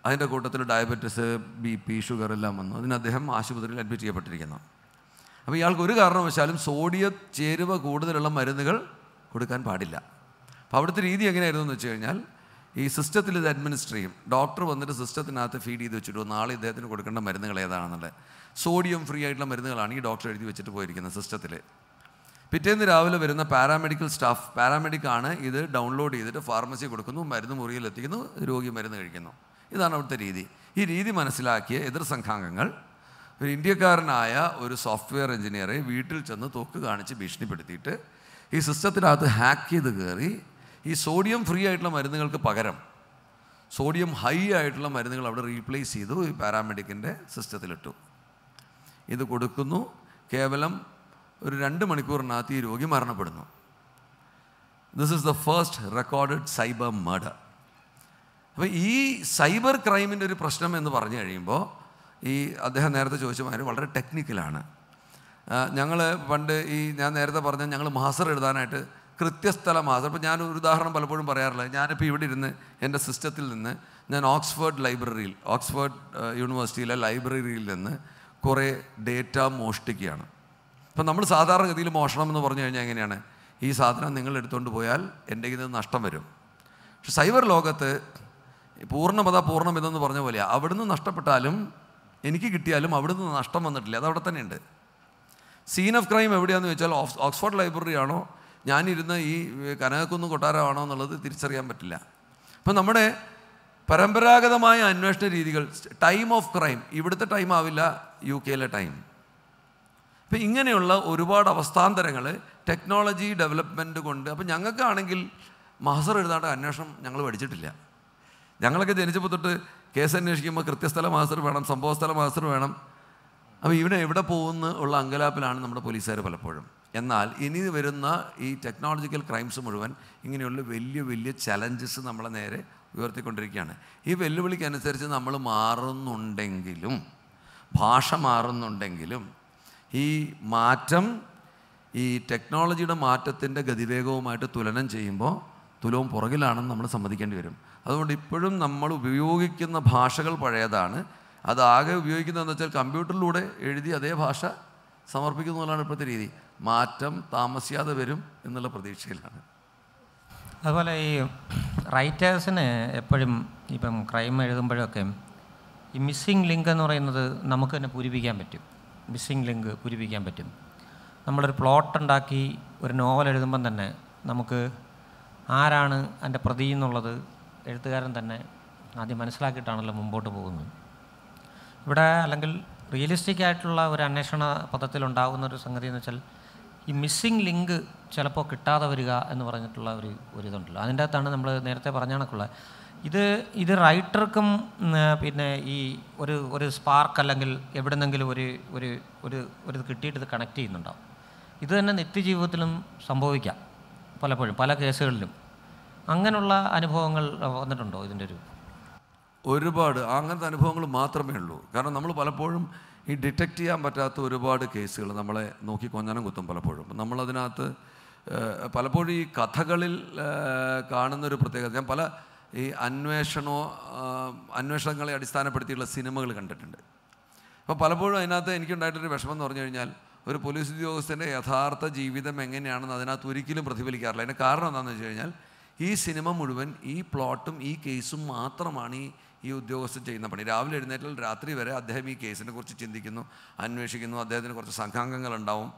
അതിൻ്റെ കൂട്ടത്തിൽ ഡയബറ്റിസ് ബി പി ഷുഗർ എല്ലാം വന്നു അതിന് അദ്ദേഹം ആശുപത്രിയിൽ അഡ്മിറ്റ് ചെയ്യപ്പെട്ടിരിക്കുന്നു അപ്പോൾ ഇയാൾക്ക് ഒരു കാരണവശാലും സോഡിയ ചേരുവ കൂടുതലുള്ള മരുന്നുകൾ കൊടുക്കാൻ പാടില്ല അപ്പോൾ അവിടുത്തെ രീതി എങ്ങനെയായിരുന്നു എന്ന് വെച്ച് കഴിഞ്ഞാൽ ഈ സിസ്റ്റത്തിൽ ഇത് അഡ്മിനിസ്റ്റർ ചെയ്യും ഡോക്ടർ വന്നിട്ട് സിസ്റ്റത്തിനകത്ത് ഫീഡ് ചെയ്ത് വെച്ചിട്ട് നാളെ ഇദ്ദേഹത്തിന് കൊടുക്കേണ്ട മരുന്നുകൾ ഏതാണെന്നുള്ളത് സോഡിയം ഫ്രീ ആയിട്ടുള്ള മരുന്നുകളാണ് ഈ ഡോക്ടർ എഴുതി വെച്ചിട്ട് പോയിരിക്കുന്നത് സിസ്റ്റത്തിൽ പിറ്റേന്ന് രാവിലെ വരുന്ന പാരാമെഡിക്കൽ സ്റ്റാഫ് പാരാമെഡിക് ആണ് ഇത് ഡൗൺലോഡ് ചെയ്തിട്ട് ഫാർമസി കൊടുക്കുന്നു മരുന്ന് മുറിയിലെത്തിക്കുന്നു എത്തിക്കുന്നു രോഗി മരുന്ന് കഴിക്കുന്നു ഇതാണ് അവിടുത്തെ രീതി ഈ രീതി മനസ്സിലാക്കിയ എതിർ സംഘാംഗങ്ങൾ ഒരു ഇന്ത്യക്കാരനായ ഒരു സോഫ്റ്റ്വെയർ എഞ്ചിനീയറെ വീട്ടിൽ ചെന്ന് തോക്ക് കാണിച്ച് ഭീഷണിപ്പെടുത്തിയിട്ട് ഈ സിസ്റ്റത്തിനകത്ത് ഹാക്ക് ചെയ്ത് കയറി ഈ സോഡിയം ഫ്രീ ആയിട്ടുള്ള മരുന്നുകൾക്ക് പകരം സോഡിയം ഹൈ ആയിട്ടുള്ള മരുന്നുകൾ അവിടെ റീപ്ലേസ് ചെയ്തു ഈ പാരാമെഡിക്കിൻ്റെ സിസ്റ്റത്തിലിട്ടു ഇത് കൊടുക്കുന്നു കേവലം ഒരു രണ്ട് മണിക്കൂറിനകത്ത് ഈ രോഗി മരണപ്പെടുന്നു this is the first record cyber murder അപ്പോൾ ഈ സൈബർ ക്രൈമിൻ്റെ ഒരു പ്രശ്നം എന്ന് പറഞ്ഞു കഴിയുമ്പോൾ ഈ അദ്ദേഹം നേരത്തെ ചോദിച്ച മാതിരി വളരെ ടെക്നിക്കലാണ് ഞങ്ങൾ പണ്ട് ഈ ഞാൻ നേരത്തെ പറഞ്ഞ ഞങ്ങൾ മാസർ എഴുതാനായിട്ട് കൃത്യസ്ഥലമാണ് അപ്പോൾ ഞാൻ ഒരു ഉദാഹരണം പലപ്പോഴും പറയാറില്ല ഞാനിപ്പോൾ ഇവിടെ ഇരുന്ന് എൻ്റെ സിസ്റ്റത്തിൽ നിന്ന് ഞാൻ ഓക്സ്ഫോർഡ് ലൈബ്രറിയിൽ ഓക്സ്ഫോർഡ് യൂണിവേഴ്സിറ്റിയിലെ ലൈബ്രറിയിൽ നിന്ന് കുറേ ഡേറ്റ മോഷ്ടിക്കുകയാണ് അപ്പം നമ്മൾ സാധാരണഗതിയിൽ മോഷണം എന്ന് പറഞ്ഞു കഴിഞ്ഞാൽ എങ്ങനെയാണ് ഈ സാധനം നിങ്ങൾ എടുത്തുകൊണ്ട് പോയാൽ എൻ്റെ ഇത് നഷ്ടം വരും പക്ഷെ സൈബർ ലോകത്ത് പൂർണ്ണമത പൂർണ്ണം ഇതെന്ന് പറഞ്ഞ പോലെ അവിടുന്ന് നഷ്ടപ്പെട്ടാലും എനിക്ക് കിട്ടിയാലും അവിടുന്ന് നഷ്ടം വന്നിട്ടില്ല അത് അവിടെ തന്നെയുണ്ട് സീൻ ഓഫ് ക്രൈം എവിടെയാണെന്ന് വെച്ചാൽ ഓക്സ്ഫോർഡ് ലൈബ്രറിയാണോ ഞാനിരുന്ന് ഈ കനകക്കുന്ന് കൊട്ടാരമാണോ എന്നുള്ളത് തിരിച്ചറിയാൻ പറ്റില്ല അപ്പം നമ്മുടെ പരമ്പരാഗതമായ അന്വേഷണ രീതികൾ ടൈം ഓഫ് ക്രൈം ഇവിടുത്തെ ടൈം ആവില്ല യു കെയിലെ ടൈം അപ്പം ഇങ്ങനെയുള്ള ഒരുപാട് അവസ്ഥാന്തരങ്ങൾ ടെക്നോളജി ഡെവലപ്മെൻറ്റ് കൊണ്ട് അപ്പം ഞങ്ങൾക്കാണെങ്കിൽ മഹസർ എഴുതാണ്ട് അന്വേഷണം ഞങ്ങൾ പഠിച്ചിട്ടില്ല ഞങ്ങളൊക്കെ ജനിച്ചപ്പോൾ തൊട്ട് കേസ് അന്വേഷിക്കുമ്പോൾ കൃത്യസ്ഥല മഹസർ വേണം സംഭവസ്ഥല മഹസർ വേണം അപ്പോൾ ഇവിടെ എവിടെ പോകുന്നു ഉള്ള അങ്കലാപ്പിലാണ് നമ്മുടെ പോലീസുകാർ പലപ്പോഴും എന്നാൽ ഇനി വരുന്ന ഈ ടെക്നോളജിക്കൽ ക്രൈംസ് മുഴുവൻ ഇങ്ങനെയുള്ള വലിയ വലിയ ചലഞ്ചസ് നമ്മളെ നേരെ ഉയർത്തിക്കൊണ്ടിരിക്കുകയാണ് ഈ വെല്ലുവിളിക്കനുസരിച്ച് നമ്മൾ മാറുന്നുണ്ടെങ്കിലും ഭാഷ മാറുന്നുണ്ടെങ്കിലും ഈ മാറ്റം ഈ ടെക്നോളജിയുടെ മാറ്റത്തിൻ്റെ ഗതിവേഗവുമായിട്ട് തുലനം ചെയ്യുമ്പോൾ തുലവും പുറകിലാണെന്ന് നമ്മൾ സമ്മതിക്കേണ്ടി വരും അതുകൊണ്ട് ഇപ്പോഴും നമ്മൾ ഉപയോഗിക്കുന്ന ഭാഷകൾ പഴയതാണ് അതാകെ ഉപയോഗിക്കുന്നതെന്ന് വെച്ചാൽ കമ്പ്യൂട്ടറിലൂടെ എഴുതി അതേ ഭാഷ സമർപ്പിക്കുന്നതാണ് ഇപ്പോഴത്തെ രീതി മാറ്റം താമസിയാതെ വരും എന്നുള്ള പ്രതീക്ഷയിലാണ്
അതുപോലെ ഈ റൈറ്റേഴ്സിന് എപ്പോഴും ഇപ്പം ക്രൈം എഴുതുമ്പോഴൊക്കെ ഈ മിസ്സിംഗ് ലിങ്ക് എന്ന് പറയുന്നത് നമുക്ക് തന്നെ പൂരിപ്പിക്കാൻ പറ്റും മിസ്സിംഗ് ലിങ്ക് പൂരിപ്പിക്കാൻ പറ്റും നമ്മളൊരു പ്ലോട്ട് ഉണ്ടാക്കി ഒരു നോവൽ എഴുതുമ്പം തന്നെ നമുക്ക് ആരാണ് എൻ്റെ പ്രതി എന്നുള്ളത് എഴുത്തുകാരൻ തന്നെ ആദ്യം മനസ്സിലാക്കിയിട്ടാണല്ലോ മുമ്പോട്ട് പോകുന്നത് ഇവിടെ അല്ലെങ്കിൽ റിയലിസ്റ്റിക് ആയിട്ടുള്ള ഒരു അന്വേഷണ പദത്തിലുണ്ടാകുന്ന ഒരു സംഗതി എന്ന് വെച്ചാൽ ഈ മിസ്സിംഗ് ലിങ്ക് ചിലപ്പോൾ കിട്ടാതെ വരിക എന്ന് പറഞ്ഞിട്ടുള്ള ഒരു ഒരു ഇതുണ്ടല്ലോ അതിൻ്റെ അകത്താണ് നമ്മൾ നേരത്തെ പറഞ്ഞ ഇത് ഇത് റൈറ്റർക്കും പിന്നെ ഈ ഒരു ഒരു സ്പാർക്ക് അല്ലെങ്കിൽ എവിടെന്നെങ്കിലും ഒരു ഒരു ഒരു ഒരു കിട്ടിയിട്ട് ഇത് കണക്ട് ചെയ്യുന്നുണ്ടാവും ഇത് തന്നെ നിത്യജീവിതത്തിലും സംഭവിക്കാം പലപ്പോഴും പല കേസുകളിലും അങ്ങനെയുള്ള അനുഭവങ്ങൾ
വന്നിട്ടുണ്ടോ ഇതിൻ്റെ ഒരു ഒരുപാട് അങ്ങനത്തെ അനുഭവങ്ങൾ മാത്രമേ ഉള്ളൂ കാരണം നമ്മൾ പലപ്പോഴും ഈ ഡിറ്റക്റ്റ് ചെയ്യാൻ പറ്റാത്ത ഒരുപാട് കേസുകൾ നമ്മളെ നോക്കി കൊഞ്ഞനം കുത്തും പലപ്പോഴും നമ്മളതിനകത്ത് പലപ്പോഴും ഈ കഥകളിൽ കാണുന്ന ഒരു പ്രത്യേകത ഞാൻ പല ഈ അന്വേഷണോ അന്വേഷണങ്ങളെ അടിസ്ഥാനപ്പെടുത്തിയുള്ള സിനിമകൾ കണ്ടിട്ടുണ്ട് അപ്പോൾ പലപ്പോഴും അതിനകത്ത് എനിക്കുണ്ടായിട്ടൊരു വിഷമം എന്ന് പറഞ്ഞു കഴിഞ്ഞാൽ ഒരു പോലീസ് ഉദ്യോഗസ്ഥൻ്റെ യഥാർത്ഥ ജീവിതം എങ്ങനെയാണെന്ന് അതിനകത്ത് ഒരിക്കലും പ്രതിഫലിക്കാറില്ല അതിൻ്റെ കാരണം എന്താണെന്ന് വെച്ച് കഴിഞ്ഞാൽ ഈ സിനിമ മുഴുവൻ ഈ പ്ലോട്ടും ഈ കേസും മാത്രമാണ് ഈ ഈ ഉദ്യോഗസ്ഥൻ ചെയ്യുന്ന പണി രാവിലെ എഴുന്നേറ്റിൽ രാത്രി വരെ അദ്ദേഹം ഈ കേസിനെ കുറിച്ച് ചിന്തിക്കുന്നു അന്വേഷിക്കുന്നു അദ്ദേഹത്തിന് കുറച്ച് സംഘാംഗങ്ങളുണ്ടാവും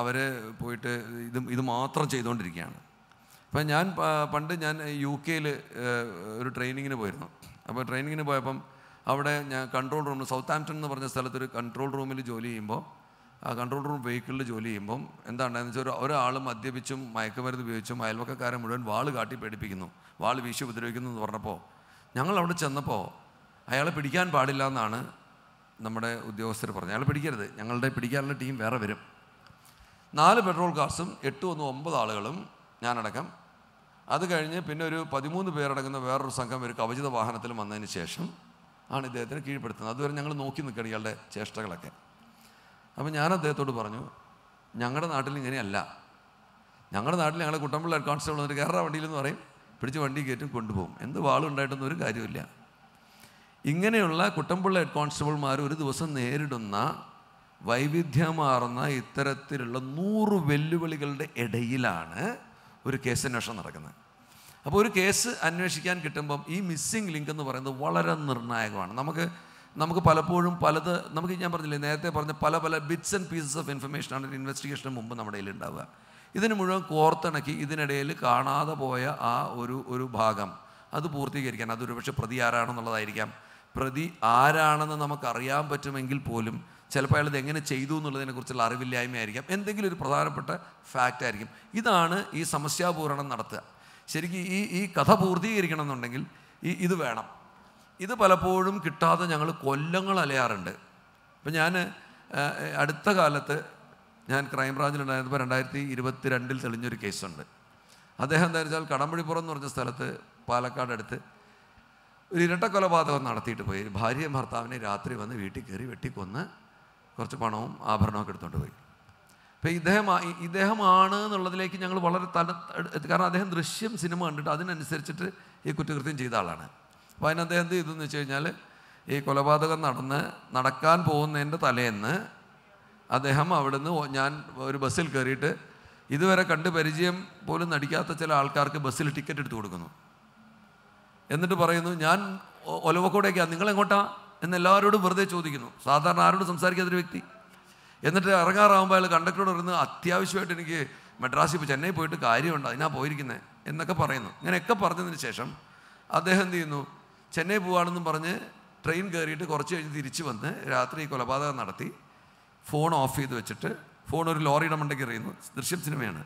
അവർ പോയിട്ട് ഇത് ഇത് മാത്രം ചെയ്തുകൊണ്ടിരിക്കുകയാണ് അപ്പം ഞാൻ പണ്ട് ഞാൻ യു കെയിൽ ഒരു ട്രെയിനിങ്ങിന് പോയിരുന്നു അപ്പോൾ ട്രെയിനിങ്ങിന് പോയപ്പം അവിടെ ഞാൻ കൺട്രോൾ റൂമിൽ സൗത്ത് ആംപ്റ്റൺ എന്ന് പറഞ്ഞ സ്ഥലത്തൊരു കൺട്രോൾ റൂമിൽ ജോലി ചെയ്യുമ്പോൾ ആ കൺട്രോൾ റൂം വെഹിക്കിളിൽ ജോലി ചെയ്യുമ്പം എന്താണെന്ന് വെച്ചാൽ ഒരാൾ മദ്യപിച്ചും മയക്കുമരുന്ന് ഉപയോഗിച്ചും അയൽവക്കക്കാരെ മുഴുവൻ വാൾ കാട്ടി പേടിപ്പിക്കുന്നു വാൾ വീശി ഉപദ്രവിക്കുന്നു എന്ന് പറഞ്ഞപ്പോൾ ഞങ്ങൾ അവിടെ ചെന്നപ്പോൾ അയാളെ പിടിക്കാൻ പാടില്ല എന്നാണ് നമ്മുടെ ഉദ്യോഗസ്ഥർ പറഞ്ഞത് അയാളെ പിടിക്കരുത് ഞങ്ങളുടെ പിടിക്കാനുള്ള ടീം വേറെ വരും നാല് പെട്രോൾ കാർസും എട്ട് ഒന്ന് ഒമ്പത് ആളുകളും ഞാനടക്കം അത് കഴിഞ്ഞ് പിന്നെ ഒരു പതിമൂന്ന് പേരടങ്ങുന്ന വേറൊരു സംഘം ഒരു കവചിത വാഹനത്തിൽ വന്നതിന് ശേഷം ആണ് ഇദ്ദേഹത്തിന് കീഴ്പ്പെടുത്തുന്നത് അതുവരെ ഞങ്ങൾ നോക്കി നിൽക്കണം ഇയാളുടെ ചേഷ്ടകളൊക്കെ അപ്പം ഞാൻ അദ്ദേഹത്തോട് പറഞ്ഞു ഞങ്ങളുടെ നാട്ടിൽ ഇങ്ങനെയല്ല ഞങ്ങളുടെ നാട്ടിൽ ഞങ്ങളുടെ കുട്ടമ്പിള്ള കോൺസ്റ്റബിൾ വന്നിട്ട് കയറാ വണ്ടിയിലെന്ന് പറയും പിടിച്ച് വണ്ടി കയറ്റും കൊണ്ടുപോകും എന്ത് വാളുണ്ടായിട്ടൊന്നും ഒരു കാര്യമില്ല ഇങ്ങനെയുള്ള കുട്ടമ്പുള്ള ഹെഡ് കോൺസ്റ്റബിൾമാർ ഒരു ദിവസം നേരിടുന്ന വൈവിധ്യമാർന്ന ഇത്തരത്തിലുള്ള നൂറ് വെല്ലുവിളികളുടെ ഇടയിലാണ് ഒരു കേസ് അന്വേഷണം നടക്കുന്നത് അപ്പോൾ ഒരു കേസ് അന്വേഷിക്കാൻ കിട്ടുമ്പം ഈ മിസ്സിംഗ് ലിങ്ക് എന്ന് പറയുന്നത് വളരെ നിർണായകമാണ് നമുക്ക് നമുക്ക് പലപ്പോഴും പലത് നമുക്ക് ഞാൻ പറഞ്ഞില്ലേ നേരത്തെ പറഞ്ഞ പല പല ബിറ്റ്സ് ആൻഡ് പീസസ് ഓഫ് ഇൻഫർമേഷനാണ് ആണ് ഇൻവെസ്റ്റിഗേഷന് മുമ്പ് നമ്മുടെ കയ്യിൽ ഉണ്ടാവുക ഇതിന് മുഴുവൻ കോർത്തിണക്കി ഇതിനിടയിൽ കാണാതെ പോയ ആ ഒരു ഒരു ഭാഗം അത് പൂർത്തീകരിക്കാൻ അതൊരു പക്ഷെ പ്രതി ആരാണെന്നുള്ളതായിരിക്കാം പ്രതി ആരാണെന്ന് നമുക്കറിയാൻ പറ്റുമെങ്കിൽ പോലും ചിലപ്പോൾ അയാൾ എങ്ങനെ ചെയ്തു എന്നുള്ളതിനെക്കുറിച്ചുള്ള ആയിരിക്കാം എന്തെങ്കിലും ഒരു പ്രധാനപ്പെട്ട ഫാക്റ്റ് ആയിരിക്കും ഇതാണ് ഈ സമസ്യാപൂരണം നടത്തുക ശരിക്കും ഈ ഈ കഥ പൂർത്തീകരിക്കണം എന്നുണ്ടെങ്കിൽ ഈ ഇത് വേണം ഇത് പലപ്പോഴും കിട്ടാതെ ഞങ്ങൾ കൊല്ലങ്ങൾ അലയാറുണ്ട് ഇപ്പം ഞാൻ അടുത്ത കാലത്ത് ഞാൻ ക്രൈംബ്രാഞ്ചിലുണ്ടായിരുന്നപ്പോൾ രണ്ടായിരത്തി ഇരുപത്തി രണ്ടിൽ തെളിഞ്ഞൊരു കേസുണ്ട് അദ്ദേഹം എന്താ വെച്ചാൽ കടമ്പുഴിപ്പുറം എന്ന് പറഞ്ഞ സ്ഥലത്ത് പാലക്കാട് അടുത്ത് ഒരു ഇരട്ട കൊലപാതകം നടത്തിയിട്ട് പോയി ഭാര്യയും ഭർത്താവിനെ രാത്രി വന്ന് വീട്ടിൽ കയറി വെട്ടിക്കൊന്ന് കുറച്ച് പണവും ആഭരണമൊക്കെ എടുത്തുകൊണ്ട് പോയി അപ്പോൾ ഇദ്ദേഹം ഇദ്ദേഹമാണ് എന്നുള്ളതിലേക്ക് ഞങ്ങൾ വളരെ തല കാരണം അദ്ദേഹം ദൃശ്യം സിനിമ കണ്ടിട്ട് അതിനനുസരിച്ചിട്ട് ഈ കുറ്റകൃത്യം ചെയ്ത ആളാണ് അപ്പോൾ അതിന് എന്ത് ചെയ്തു എന്ന് വെച്ച് കഴിഞ്ഞാൽ ഈ കൊലപാതകം നടന്ന് നടക്കാൻ പോകുന്നതിൻ്റെ തലേന്ന് അദ്ദേഹം നിന്ന് ഞാൻ ഒരു ബസ്സിൽ കയറിയിട്ട് ഇതുവരെ കണ്ട് പരിചയം പോലും നടിക്കാത്ത ചില ആൾക്കാർക്ക് ബസ്സിൽ ടിക്കറ്റ് എടുത്ത് കൊടുക്കുന്നു എന്നിട്ട് പറയുന്നു ഞാൻ ഒലവക്കോടേക്കാണ് നിങ്ങളെങ്ങോട്ടാ എന്ന് എല്ലാവരോടും വെറുതെ ചോദിക്കുന്നു സാധാരണ ആരോട് സംസാരിക്കാത്തൊരു വ്യക്തി എന്നിട്ട് ഇറങ്ങാറാകുമ്പോൾ അയാൾ കണ്ടക്ടറോട് ഇരുന്ന് അത്യാവശ്യമായിട്ട് എനിക്ക് മെഡ്രാസിൽ ഇപ്പോൾ ചെന്നൈ പോയിട്ട് കാര്യമുണ്ട് അതിനാ പോയിരിക്കുന്നത് എന്നൊക്കെ പറയുന്നു ഇങ്ങനെയൊക്കെ പറഞ്ഞതിന് ശേഷം അദ്ദേഹം എന്ത് ചെയ്യുന്നു ചെന്നൈ പോവാണെന്നും പറഞ്ഞ് ട്രെയിൻ കയറിയിട്ട് കുറച്ച് കഴിഞ്ഞ് തിരിച്ചു വന്ന് രാത്രി കൊലപാതകം നടത്തി ഫോൺ ഓഫ് ചെയ്ത് വെച്ചിട്ട് ഫോൺ ഒരു ലോറിയുടെ മണ്ടയ്ക്ക് എറിയുന്നു ദൃശ്യം സിനിമയാണ്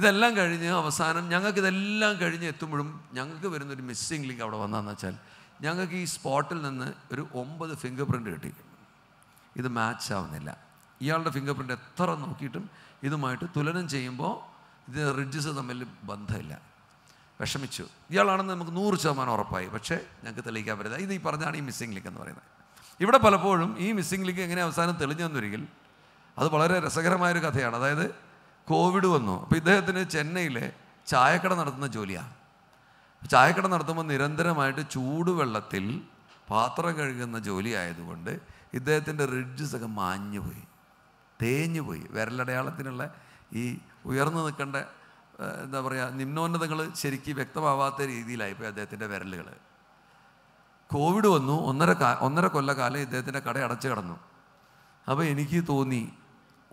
ഇതെല്ലാം കഴിഞ്ഞ് അവസാനം ഞങ്ങൾക്ക് ഇതെല്ലാം കഴിഞ്ഞ് എത്തുമ്പോഴും ഞങ്ങൾക്ക് വരുന്നൊരു മിസ്സിംഗ് ലിങ്ക് അവിടെ വന്നതെന്ന് വെച്ചാൽ ഞങ്ങൾക്ക് ഈ സ്പോട്ടിൽ നിന്ന് ഒരു ഒമ്പത് ഫിംഗർ പ്രിൻ്റ് കിട്ടി ഇത് മാച്ച് ആവുന്നില്ല ഇയാളുടെ ഫിംഗർ പ്രിൻ്റ് എത്ര നോക്കിയിട്ടും ഇതുമായിട്ട് തുലനം ചെയ്യുമ്പോൾ ഇത് റിഡ്ജസ് തമ്മിൽ ബന്ധമില്ല വിഷമിച്ചു ഇയാളാണെന്ന് നമുക്ക് നൂറ് ശതമാനം ഉറപ്പായി പക്ഷേ ഞങ്ങൾക്ക് തെളിയിക്കാൻ പറ്റില്ല ഇത് ഈ പറഞ്ഞാണ് ഈ മിസ്സിംഗ് ലിങ്ക് എന്ന് പറയുന്നത് ഇവിടെ പലപ്പോഴും ഈ മിസ്സിംഗ് ലിങ്ക് എങ്ങനെ അവസാനം തെളിഞ്ഞു വന്നൊരിക്കൽ അത് വളരെ രസകരമായൊരു കഥയാണ് അതായത് കോവിഡ് വന്നു അപ്പോൾ ഇദ്ദേഹത്തിന് ചെന്നൈയിലെ ചായക്കട നടത്തുന്ന ജോലിയാണ് ചായക്കട നടത്തുമ്പോൾ നിരന്തരമായിട്ട് ചൂടുവെള്ളത്തിൽ പാത്രം കഴുകുന്ന ജോലി ആയതുകൊണ്ട് ഇദ്ദേഹത്തിൻ്റെ റിഡ്ജസ് ഒക്കെ മാഞ്ഞു പോയി തേഞ്ഞു പോയി വിരലടയാളത്തിനുള്ള ഈ ഉയർന്നു നിൽക്കേണ്ട എന്താ പറയുക നിമ്നോന്നതങ്ങൾ ശരിക്കും വ്യക്തമാവാത്ത രീതിയിലായിപ്പോയി അദ്ദേഹത്തിൻ്റെ വിരലുകൾ കോവിഡ് വന്നു ഒന്നര ഒന്നര ഒന്നര കൊല്ലക്കാലം ഇദ്ദേഹത്തിൻ്റെ കട അടച്ചു കിടന്നു അപ്പോൾ എനിക്ക് തോന്നി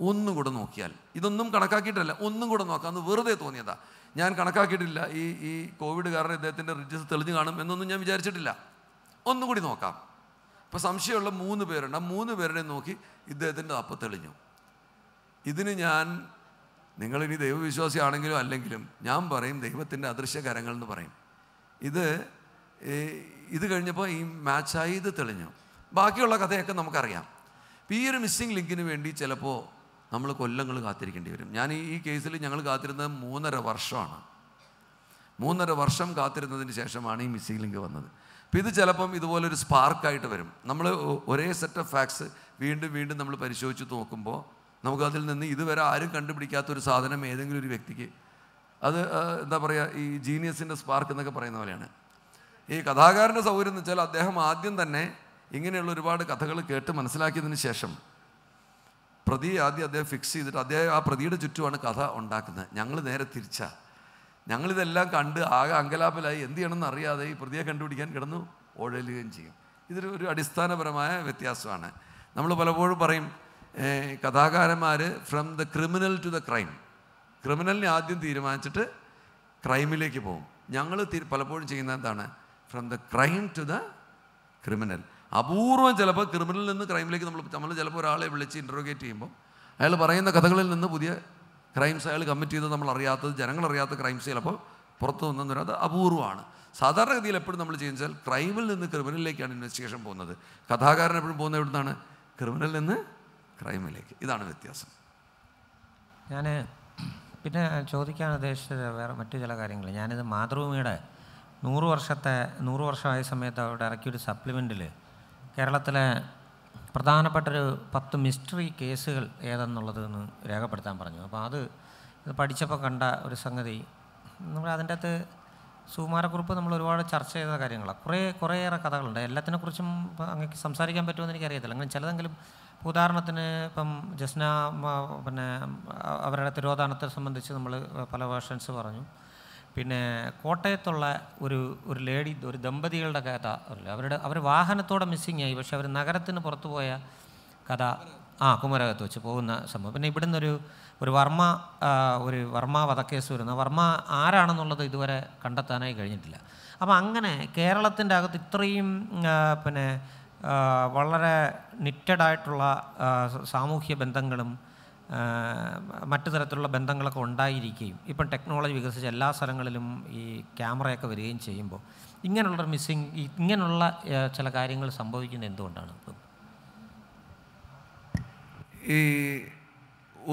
ഒന്നും കൂടെ നോക്കിയാൽ ഇതൊന്നും കണക്കാക്കിയിട്ടല്ല ഒന്നും കൂടെ എന്ന് വെറുതെ തോന്നിയതാ ഞാൻ കണക്കാക്കിയിട്ടില്ല ഈ ഈ കോവിഡ് കാരണം ഇദ്ദേഹത്തിൻ്റെ റിജസ് തെളിഞ്ഞു കാണും എന്നൊന്നും ഞാൻ വിചാരിച്ചിട്ടില്ല ഒന്നും കൂടി നോക്കാം അപ്പോൾ സംശയമുള്ള മൂന്ന് പേരുണ്ട് ആ മൂന്ന് പേരുടെ നോക്കി ഇദ്ദേഹത്തിൻ്റെ അപ്പം തെളിഞ്ഞു ഇതിന് ഞാൻ നിങ്ങളിനി ദൈവവിശ്വാസിയാണെങ്കിലും അല്ലെങ്കിലും ഞാൻ പറയും ദൈവത്തിൻ്റെ അദൃശ്യകരങ്ങൾ എന്ന് പറയും ഇത് ഇത് കഴിഞ്ഞപ്പോൾ ഈ മാച്ചായി ഇത് തെളിഞ്ഞു ബാക്കിയുള്ള കഥയൊക്കെ നമുക്കറിയാം ഈ ഒരു മിസ്സിംഗ് ലിങ്കിന് വേണ്ടി ചിലപ്പോൾ നമ്മൾ കൊല്ലങ്ങൾ കാത്തിരിക്കേണ്ടി വരും ഞാൻ ഈ കേസിൽ ഞങ്ങൾ കാത്തിരുന്നത് മൂന്നര വർഷമാണ് മൂന്നര വർഷം കാത്തിരുന്നതിന് ശേഷമാണ് ഈ മിസ്സിംഗ് ലിങ്ക് വന്നത് അപ്പോൾ ഇത് ചിലപ്പം ഇതുപോലൊരു സ്പാർക്കായിട്ട് വരും നമ്മൾ ഒരേ സെറ്റ് ഓഫ് ഫാക്ട്സ് വീണ്ടും വീണ്ടും നമ്മൾ പരിശോധിച്ച് നോക്കുമ്പോൾ നമുക്കതിൽ നിന്ന് ഇതുവരെ ആരും കണ്ടുപിടിക്കാത്ത ഒരു സാധനം ഏതെങ്കിലും ഒരു വ്യക്തിക്ക് അത് എന്താ പറയുക ഈ ജീനിയസിൻ്റെ സ്പാർക്ക് എന്നൊക്കെ പറയുന്ന പോലെയാണ് ഈ കഥാകാരൻ്റെ സൗകര്യം എന്ന് വെച്ചാൽ അദ്ദേഹം ആദ്യം തന്നെ ഇങ്ങനെയുള്ള ഒരുപാട് കഥകൾ കേട്ട് മനസ്സിലാക്കിയതിന് ശേഷം പ്രതി ആദ്യം അദ്ദേഹം ഫിക്സ് ചെയ്തിട്ട് അദ്ദേഹം ആ പ്രതിയുടെ ചുറ്റുമാണ് കഥ ഉണ്ടാക്കുന്നത് ഞങ്ങൾ നേരെ തിരിച്ച ഞങ്ങളിതെല്ലാം കണ്ട് ആകെ അങ്കലാപ്പിലായി എന്ത് ചെയ്യണമെന്ന് അറിയാതെ ഈ പ്രതിയെ കണ്ടുപിടിക്കാൻ കിടന്നു ഓഴലുകയും ചെയ്യും ഇതൊരു ഒരു അടിസ്ഥാനപരമായ വ്യത്യാസമാണ് നമ്മൾ പലപ്പോഴും പറയും കഥാകാരന്മാർ from the criminal to the crime ക്രിമിനലിനെ ആദ്യം തീരുമാനിച്ചിട്ട് ക്രൈമിലേക്ക് പോകും ഞങ്ങൾ പലപ്പോഴും ചെയ്യുന്ന എന്താണ് from the crime to the criminal അപൂർവം ചിലപ്പോൾ ക്രിമിനലിൽ നിന്ന് ക്രൈമിലേക്ക് നമ്മൾ നമ്മൾ ചിലപ്പോൾ ഒരാളെ വിളിച്ച് ഇൻട്രോഗേറ്റ് ചെയ്യുമ്പോൾ അയാൾ പറയുന്ന കഥകളിൽ നിന്ന് പുതിയ ക്രൈംസ് അയാൾ കമ്മിറ്റ് ചെയ്ത് നമ്മൾ അറിയാത്തത് ജനങ്ങൾ അറിയാത്ത ക്രൈംസ് ചിലപ്പോൾ പുറത്തു വന്നെന്ന് പറയുന്നത് അപൂർവമാണ് സാധാരണഗതിയിൽ എപ്പോഴും നമ്മൾ ചെയ്യുന്നത് ക്രൈമിൽ നിന്ന് ക്രിമിനലിലേക്കാണ് ഇൻവെസ്റ്റിഗേഷൻ പോകുന്നത് കഥാകാരൻ എപ്പോഴും പോകുന്നത് എവിടുന്നാണ് ക്രിമിനലിൽ നിന്ന് ക്രൈമിലേക്ക് ഇതാണ് വ്യത്യാസം
ഞാൻ പിന്നെ ചോദിക്കാൻ ഉദ്ദേശിച്ചത് വേറെ മറ്റു ചില കാര്യങ്ങൾ ഞാനിത് മാതൃഭൂമിയുടെ നൂറ് വർഷത്തെ നൂറ് വർഷമായ സമയത്ത് അവിടെ ഇറക്കിയ ഒരു കേരളത്തിലെ പ്രധാനപ്പെട്ടൊരു പത്ത് മിസ്റ്ററി കേസുകൾ ഏതെന്നുള്ളത് എന്ന് രേഖപ്പെടുത്താൻ പറഞ്ഞു അപ്പോൾ അത് ഇത് പഠിച്ചപ്പോൾ കണ്ട ഒരു സംഗതി നമ്മൾ അതിൻ്റെ അകത്ത് സുകുമാരക്കുറിപ്പ് നമ്മൾ ഒരുപാട് ചർച്ച ചെയ്ത കാര്യങ്ങളാണ് കുറേ കുറേയേറെ കഥകളുണ്ട് എല്ലാത്തിനെക്കുറിച്ചും അങ്ങനെ സംസാരിക്കാൻ പറ്റുമെന്ന് എനിക്കറിയത്തില്ല അങ്ങനെ ചിലതെങ്കിലും ഉദാഹരണത്തിന് ഇപ്പം ജസ്ന പിന്നെ അവരുടെ തിരോധാനത്തെ സംബന്ധിച്ച് നമ്മൾ പല വേർഷൻസ് പറഞ്ഞു പിന്നെ കോട്ടയത്തുള്ള ഒരു ഒരു ലേഡി ഒരു ദമ്പതികളുടെ കഥ അല്ല അവരുടെ അവർ വാഹനത്തോടെ മിസ്സിങ് ആയി പക്ഷെ അവർ നഗരത്തിന് പുറത്തു പോയ കഥ ആ കുമരകത്ത് വെച്ച് പോകുന്ന സംഭവം പിന്നെ ഇവിടുന്ന് ഒരു ഒരു വർമ്മ ഒരു വർമ്മ വധക്കേസ് വരുന്ന വർമ്മ ആരാണെന്നുള്ളത് ഇതുവരെ കണ്ടെത്താനായി കഴിഞ്ഞിട്ടില്ല അപ്പോൾ അങ്ങനെ കേരളത്തിൻ്റെ അകത്ത് ഇത്രയും പിന്നെ വളരെ നിറ്റഡായിട്ടുള്ള സാമൂഹ്യ ബന്ധങ്ങളും മറ്റു തരത്തിലുള്ള ബന്ധങ്ങളൊക്കെ ഉണ്ടായിരിക്കുകയും ഇപ്പം ടെക്നോളജി വികസിച്ച എല്ലാ സ്ഥലങ്ങളിലും ഈ ക്യാമറയൊക്കെ വരികയും ചെയ്യുമ്പോൾ ഇങ്ങനെയുള്ള മിസ്സിങ് ഇങ്ങനെയുള്ള ചില കാര്യങ്ങൾ സംഭവിക്കുന്നത് എന്തുകൊണ്ടാണ്
ഈ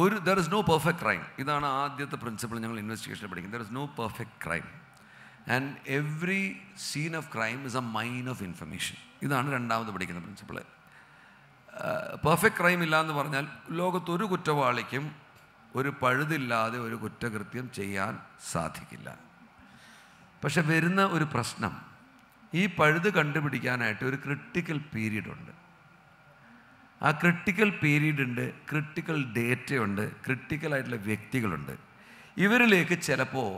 ഒരു there is no perfect crime ഇതാണ് ആദ്യത്തെ പ്രിൻസിപ്പിൾ ഞങ്ങൾ ഇൻവെസ്റ്റിഗേഷൻ പഠിക്കും there is no perfect crime and every scene of crime is a mine of information ഇതാണ് രണ്ടാമത് പഠിക്കുന്ന പ്രിൻസിപ്പിൾ പെർഫെക്റ്റ് ക്രൈം ഇല്ല എന്ന് പറഞ്ഞാൽ ലോകത്തൊരു കുറ്റവാളിക്കും ഒരു പഴുതില്ലാതെ ഒരു കുറ്റകൃത്യം ചെയ്യാൻ സാധിക്കില്ല പക്ഷെ വരുന്ന ഒരു പ്രശ്നം ഈ പഴുത് കണ്ടുപിടിക്കാനായിട്ട് ഒരു ക്രിട്ടിക്കൽ പീരീഡ് ഉണ്ട് ആ ക്രിട്ടിക്കൽ പീരീഡ് ഉണ്ട് ക്രിട്ടിക്കൽ ഡേറ്റയുണ്ട് ക്രിട്ടിക്കലായിട്ടുള്ള വ്യക്തികളുണ്ട് ഇവരിലേക്ക് ചിലപ്പോൾ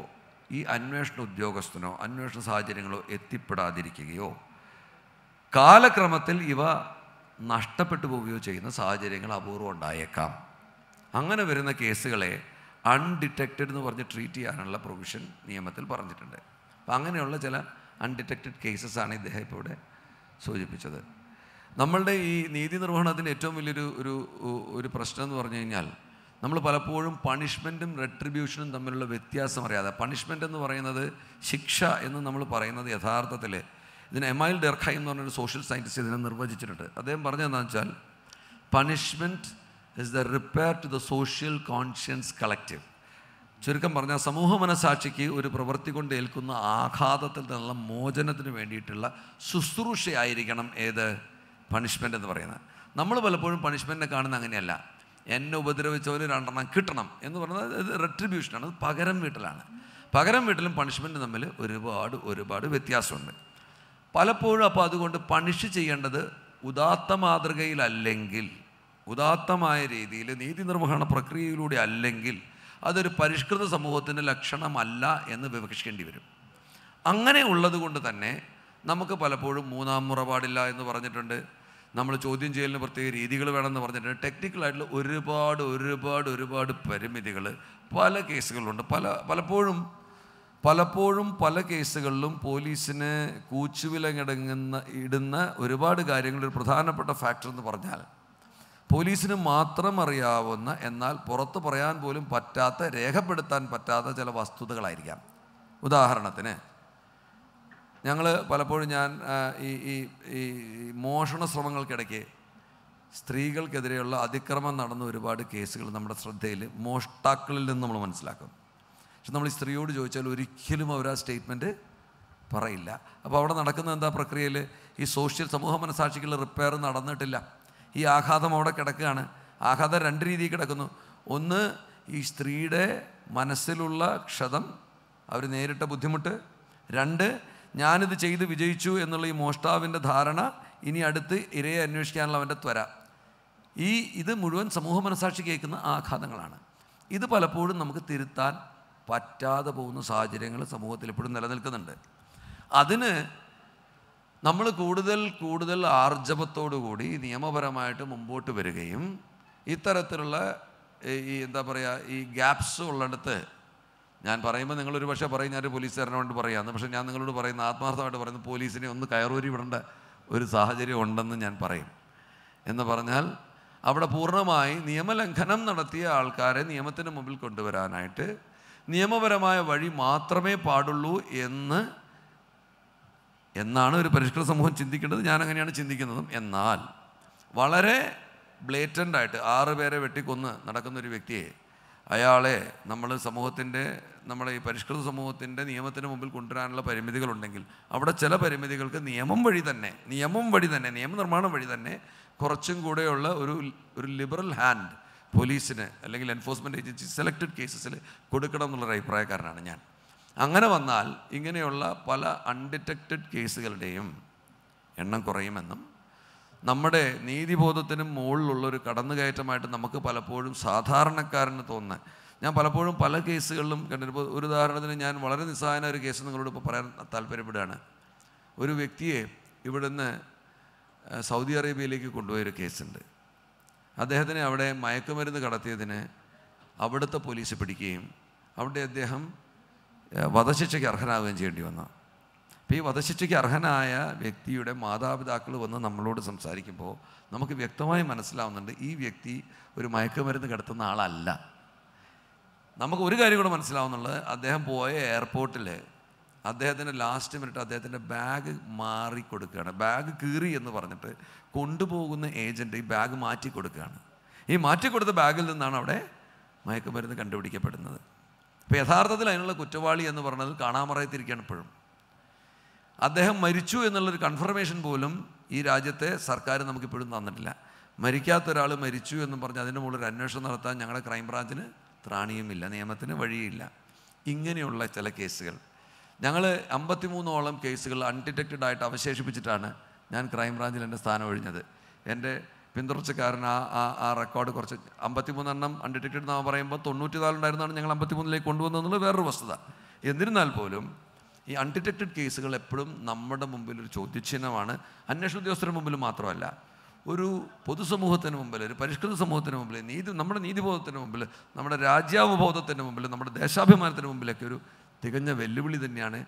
ഈ അന്വേഷണ ഉദ്യോഗസ്ഥനോ അന്വേഷണ സാഹചര്യങ്ങളോ എത്തിപ്പെടാതിരിക്കുകയോ കാലക്രമത്തിൽ ഇവ നഷ്ടപ്പെട്ടു പോവുകയോ ചെയ്യുന്ന സാഹചര്യങ്ങൾ അപൂർവം ഉണ്ടായേക്കാം അങ്ങനെ വരുന്ന കേസുകളെ അൺഡിറ്റക്റ്റഡ് എന്ന് പറഞ്ഞ് ട്രീറ്റ് ചെയ്യാനുള്ള പ്രൊവിഷൻ നിയമത്തിൽ പറഞ്ഞിട്ടുണ്ട് അപ്പം അങ്ങനെയുള്ള ചില അൺഡിറ്റക്റ്റഡ് കേസസാണ് ഇദ്ദേഹം ഇപ്പോൾ ഇവിടെ സൂചിപ്പിച്ചത് നമ്മളുടെ ഈ നീതി നിർവഹണത്തിൻ്റെ ഏറ്റവും വലിയൊരു ഒരു ഒരു പ്രശ്നം എന്ന് പറഞ്ഞു കഴിഞ്ഞാൽ നമ്മൾ പലപ്പോഴും പണിഷ്മെൻറ്റും റെട്രിബ്യൂഷനും തമ്മിലുള്ള വ്യത്യാസം അറിയാതെ പണിഷ്മെൻ്റ് എന്ന് പറയുന്നത് ശിക്ഷ എന്ന് നമ്മൾ പറയുന്നത് യഥാർത്ഥത്തിൽ എം എമൈൽ ഡെർഖൈ എന്ന് പറഞ്ഞൊരു സോഷ്യൽ സയൻറ്റിസ്റ്റ് ഇതിനെ നിർവചിച്ചിട്ടുണ്ട് അദ്ദേഹം പറഞ്ഞതെന്നു വെച്ചാൽ punishment is the repair to the social conscience collective ചുരുക്കം പറഞ്ഞാൽ സമൂഹ മനസാക്ഷിക്ക് ഒരു പ്രവൃത്തി കൊണ്ട് ഏൽക്കുന്ന ആഘാതത്തിൽ നിന്നുള്ള മോചനത്തിന് വേണ്ടിയിട്ടുള്ള ശുശ്രൂഷയായിരിക്കണം ഏത് പണിഷ്മെൻ്റ് എന്ന് പറയുന്നത് നമ്മൾ പലപ്പോഴും പണിഷ്മെൻറ്റിനെ കാണുന്ന അങ്ങനെയല്ല എന്നെ ഉപദ്രവിച്ചവർ രണ്ടെണ്ണം കിട്ടണം എന്ന് പറയുന്നത് ഇത് റെട്രിബ്യൂഷനാണ് പകരം വീട്ടിലാണ് പകരം വീട്ടിലും പണിഷ്മെൻറ്റ് തമ്മിൽ ഒരുപാട് ഒരുപാട് വ്യത്യാസമുണ്ട് പലപ്പോഴും അപ്പോൾ അതുകൊണ്ട് പണിഷ് ചെയ്യേണ്ടത് ഉദാത്ത മാതൃകയിലല്ലെങ്കിൽ ഉദാത്തമായ രീതിയിൽ നീതി നിർവഹണ പ്രക്രിയയിലൂടെ അല്ലെങ്കിൽ അതൊരു പരിഷ്കൃത സമൂഹത്തിൻ്റെ ലക്ഷണമല്ല എന്ന് വിവക്ഷിക്കേണ്ടി വരും അങ്ങനെ ഉള്ളത് കൊണ്ട് തന്നെ നമുക്ക് പലപ്പോഴും മൂന്നാം മുറപാടില്ല എന്ന് പറഞ്ഞിട്ടുണ്ട് നമ്മൾ ചോദ്യം ചെയ്യലിന് പ്രത്യേക രീതികൾ വേണമെന്ന് പറഞ്ഞിട്ടുണ്ട് ടെക്നിക്കലായിട്ടുള്ള ഒരുപാട് ഒരുപാട് ഒരുപാട് പരിമിതികൾ പല കേസുകളുണ്ട് പല പലപ്പോഴും പലപ്പോഴും പല കേസുകളിലും പോലീസിന് കൂച്ചുവില കിടങ്ങുന്ന ഇടുന്ന ഒരുപാട് കാര്യങ്ങൾ ഒരു പ്രധാനപ്പെട്ട ഫാക്ടർ എന്ന് പറഞ്ഞാൽ പോലീസിന് മാത്രം അറിയാവുന്ന എന്നാൽ പുറത്ത് പറയാൻ പോലും പറ്റാത്ത രേഖപ്പെടുത്താൻ പറ്റാത്ത ചില വസ്തുതകളായിരിക്കാം ഉദാഹരണത്തിന് ഞങ്ങൾ പലപ്പോഴും ഞാൻ ഈ ഈ ഈ മോഷണ ശ്രമങ്ങൾക്കിടയ്ക്ക് സ്ത്രീകൾക്കെതിരെയുള്ള അതിക്രമം നടന്ന ഒരുപാട് കേസുകൾ നമ്മുടെ ശ്രദ്ധയിൽ മോഷ്ടാക്കളിൽ നിന്ന് നമ്മൾ മനസ്സിലാക്കും പക്ഷെ നമ്മൾ ഈ സ്ത്രീയോട് ചോദിച്ചാൽ ഒരിക്കലും അവർ ആ സ്റ്റേറ്റ്മെൻറ്റ് പറയില്ല അപ്പോൾ അവിടെ നടക്കുന്ന എന്താ പ്രക്രിയയിൽ ഈ സോഷ്യൽ സമൂഹ മനസാക്ഷിക്കുള്ള റിപ്പയർ നടന്നിട്ടില്ല ഈ ആഘാതം അവിടെ കിടക്കുകയാണ് ആഘാതം രണ്ട് രീതിയിൽ കിടക്കുന്നു ഒന്ന് ഈ സ്ത്രീയുടെ മനസ്സിലുള്ള ക്ഷതം അവർ നേരിട്ട ബുദ്ധിമുട്ട് രണ്ട് ഞാനിത് ചെയ്ത് വിജയിച്ചു എന്നുള്ള ഈ മോഷ്ടാവിൻ്റെ ധാരണ ഇനി അടുത്ത് ഇരയെ അന്വേഷിക്കാനുള്ള അവൻ്റെ ത്വര ഈ ഇത് മുഴുവൻ സമൂഹ മനസാക്ഷി കേൾക്കുന്ന ആഘാതങ്ങളാണ് ഇത് പലപ്പോഴും നമുക്ക് തിരുത്താൻ പറ്റാതെ പോകുന്ന സാഹചര്യങ്ങൾ സമൂഹത്തിൽ എപ്പോഴും നിലനിൽക്കുന്നുണ്ട് അതിന് നമ്മൾ കൂടുതൽ കൂടുതൽ ആർജവത്തോടുകൂടി നിയമപരമായിട്ട് മുമ്പോട്ട് വരികയും ഇത്തരത്തിലുള്ള ഈ എന്താ പറയുക ഈ ഗ്യാപ്സ് ഉള്ളിടത്ത് ഞാൻ പറയുമ്പോൾ നിങ്ങളൊരു പക്ഷേ പറയും ഞാനൊരു പോലീസുകാരനോട് പറയാമെന്ന് പക്ഷേ ഞാൻ നിങ്ങളോട് പറയുന്ന ആത്മാർത്ഥമായിട്ട് പറയുന്നത് പോലീസിനെ ഒന്ന് കയറൂരി വിടേണ്ട ഒരു സാഹചര്യം ഉണ്ടെന്ന് ഞാൻ പറയും എന്ന് പറഞ്ഞാൽ അവിടെ പൂർണ്ണമായി നിയമലംഘനം നടത്തിയ ആൾക്കാരെ നിയമത്തിന് മുമ്പിൽ കൊണ്ടുവരാനായിട്ട് നിയമപരമായ വഴി മാത്രമേ പാടുള്ളൂ എന്ന് എന്നാണ് ഒരു പരിഷ്കൃത സമൂഹം ചിന്തിക്കേണ്ടത് ഞാൻ അങ്ങനെയാണ് ചിന്തിക്കുന്നതും എന്നാൽ വളരെ ബ്ലേറ്റൻ്റായിട്ട് ആറ് പേരെ വെട്ടിക്കൊന്ന് നടക്കുന്ന ഒരു വ്യക്തിയെ അയാളെ നമ്മൾ സമൂഹത്തിൻ്റെ നമ്മളെ ഈ പരിഷ്കൃത സമൂഹത്തിൻ്റെ നിയമത്തിന് മുമ്പിൽ കൊണ്ടുവരാനുള്ള പരിമിതികളുണ്ടെങ്കിൽ അവിടെ ചില പരിമിതികൾക്ക് നിയമം വഴി തന്നെ നിയമം വഴി തന്നെ നിയമനിർമ്മാണം വഴി തന്നെ കുറച്ചും കൂടെയുള്ള ഒരു ഒരു ലിബറൽ ഹാൻഡ് പോലീസിന് അല്ലെങ്കിൽ എൻഫോഴ്സ്മെൻറ്റ് ഏജൻസി സെലക്റ്റഡ് കേസസിൽ കൊടുക്കണം എന്നുള്ളൊരു അഭിപ്രായക്കാരനാണ് ഞാൻ അങ്ങനെ വന്നാൽ ഇങ്ങനെയുള്ള പല അൺഡിറ്റക്റ്റഡ് കേസുകളുടെയും എണ്ണം കുറയുമെന്നും നമ്മുടെ നീതിബോധത്തിനും മുകളിലുള്ളൊരു കടന്നുകയറ്റമായിട്ട് നമുക്ക് പലപ്പോഴും സാധാരണക്കാരന് തോന്നുന്നത് ഞാൻ പലപ്പോഴും പല കേസുകളിലും കണ്ടിരുമ്പോൾ ഒരു ഉദാഹരണത്തിന് ഞാൻ വളരെ നിസ്സായന ഒരു കേസ് നിങ്ങളോട് ഇപ്പോൾ പറയാൻ താല്പര്യപ്പെടുകയാണ് ഒരു വ്യക്തിയെ ഇവിടുന്ന് സൗദി അറേബ്യയിലേക്ക് കൊണ്ടുപോയൊരു കേസുണ്ട് അദ്ദേഹത്തിനെ അവിടെ മയക്കുമരുന്ന് കടത്തിയതിന് അവിടുത്തെ പോലീസ് പിടിക്കുകയും അവിടെ അദ്ദേഹം വധശിക്ഷയ്ക്ക് അർഹനാവുകയും ചെയ്യേണ്ടി വന്നു അപ്പോൾ ഈ വധശിക്ഷയ്ക്ക് അർഹനായ വ്യക്തിയുടെ മാതാപിതാക്കൾ വന്ന് നമ്മളോട് സംസാരിക്കുമ്പോൾ നമുക്ക് വ്യക്തമായി മനസ്സിലാവുന്നുണ്ട് ഈ വ്യക്തി ഒരു മയക്കുമരുന്ന് കിടത്തുന്ന ആളല്ല നമുക്ക് ഒരു കാര്യം കൂടെ മനസ്സിലാവുന്നുള്ളത് അദ്ദേഹം പോയ എയർപോർട്ടിൽ അദ്ദേഹത്തിൻ്റെ ലാസ്റ്റ് മിനിറ്റ് അദ്ദേഹത്തിൻ്റെ ബാഗ് മാറി കൊടുക്കുകയാണ് ബാഗ് കീറി എന്ന് പറഞ്ഞിട്ട് കൊണ്ടുപോകുന്ന ഏജൻറ്റ് ഈ ബാഗ് മാറ്റി കൊടുക്കുകയാണ് ഈ മാറ്റി കൊടുത്ത ബാഗിൽ നിന്നാണ് അവിടെ മയക്കുമരുന്ന് കണ്ടുപിടിക്കപ്പെടുന്നത് അപ്പോൾ യഥാർത്ഥത്തിൽ അതിനുള്ള കുറ്റവാളി എന്ന് പറഞ്ഞത് കാണാമറയത്തിരിക്കുകയാണ് ഇപ്പോഴും അദ്ദേഹം മരിച്ചു എന്നുള്ളൊരു കൺഫർമേഷൻ പോലും ഈ രാജ്യത്തെ സർക്കാർ നമുക്കിപ്പോഴും തന്നിട്ടില്ല മരിക്കാത്ത ഒരാൾ മരിച്ചു എന്ന് പറഞ്ഞ് അതിൻ്റെ മുകളിൽ അന്വേഷണം നടത്താൻ ഞങ്ങളുടെ ക്രൈംബ്രാഞ്ചിന് ത്രാണിയുമില്ല നിയമത്തിന് വഴിയില്ല ഇങ്ങനെയുള്ള ചില കേസുകൾ ഞങ്ങൾ അമ്പത്തിമൂന്നോളം കേസുകൾ അൺഡിറ്റക്റ്റഡ് ആയിട്ട് അവശേഷിപ്പിച്ചിട്ടാണ് ഞാൻ ക്രൈംബ്രാഞ്ചിൽ എൻ്റെ സ്ഥാനം ഒഴിഞ്ഞത് എൻ്റെ പിന്തുടർച്ചക്കാരൻ ആ ആ ആ റെക്കോർഡ് കുറച്ച് അമ്പത്തിമൂന്നെണ്ണം അൺഡിറ്റക്റ്റഡ് എന്ന് പറയുമ്പോൾ തൊണ്ണൂറ്റി നാലുണ്ടായിരുന്നാണ് ഞങ്ങൾ അമ്പത്തിമൂന്നിലേക്ക് കൊണ്ടുവന്നതെന്നുള്ളത് വേറൊരു വസ്തുത എന്നിരുന്നാൽ പോലും ഈ അൺഡിറ്റക്റ്റഡ് കേസുകൾ എപ്പോഴും നമ്മുടെ മുമ്പിൽ ഒരു ചോദ്യചിഹ്നമാണ് അന്വേഷണ ഉദ്യോഗസ്ഥരുടെ മുമ്പിൽ മാത്രമല്ല ഒരു പൊതുസമൂഹത്തിന് മുമ്പിൽ ഒരു പരിഷ്കൃത സമൂഹത്തിന് മുമ്പിൽ നീതി നമ്മുടെ നീതിബോധത്തിന് മുമ്പിൽ നമ്മുടെ രാജ്യാവബോധത്തിന് മുമ്പിൽ നമ്മുടെ ദേശാഭിമാനത്തിന് മുമ്പിലൊക്കെ ഒരു തികഞ്ഞ വെല്ലുവിളി തന്നെയാണ്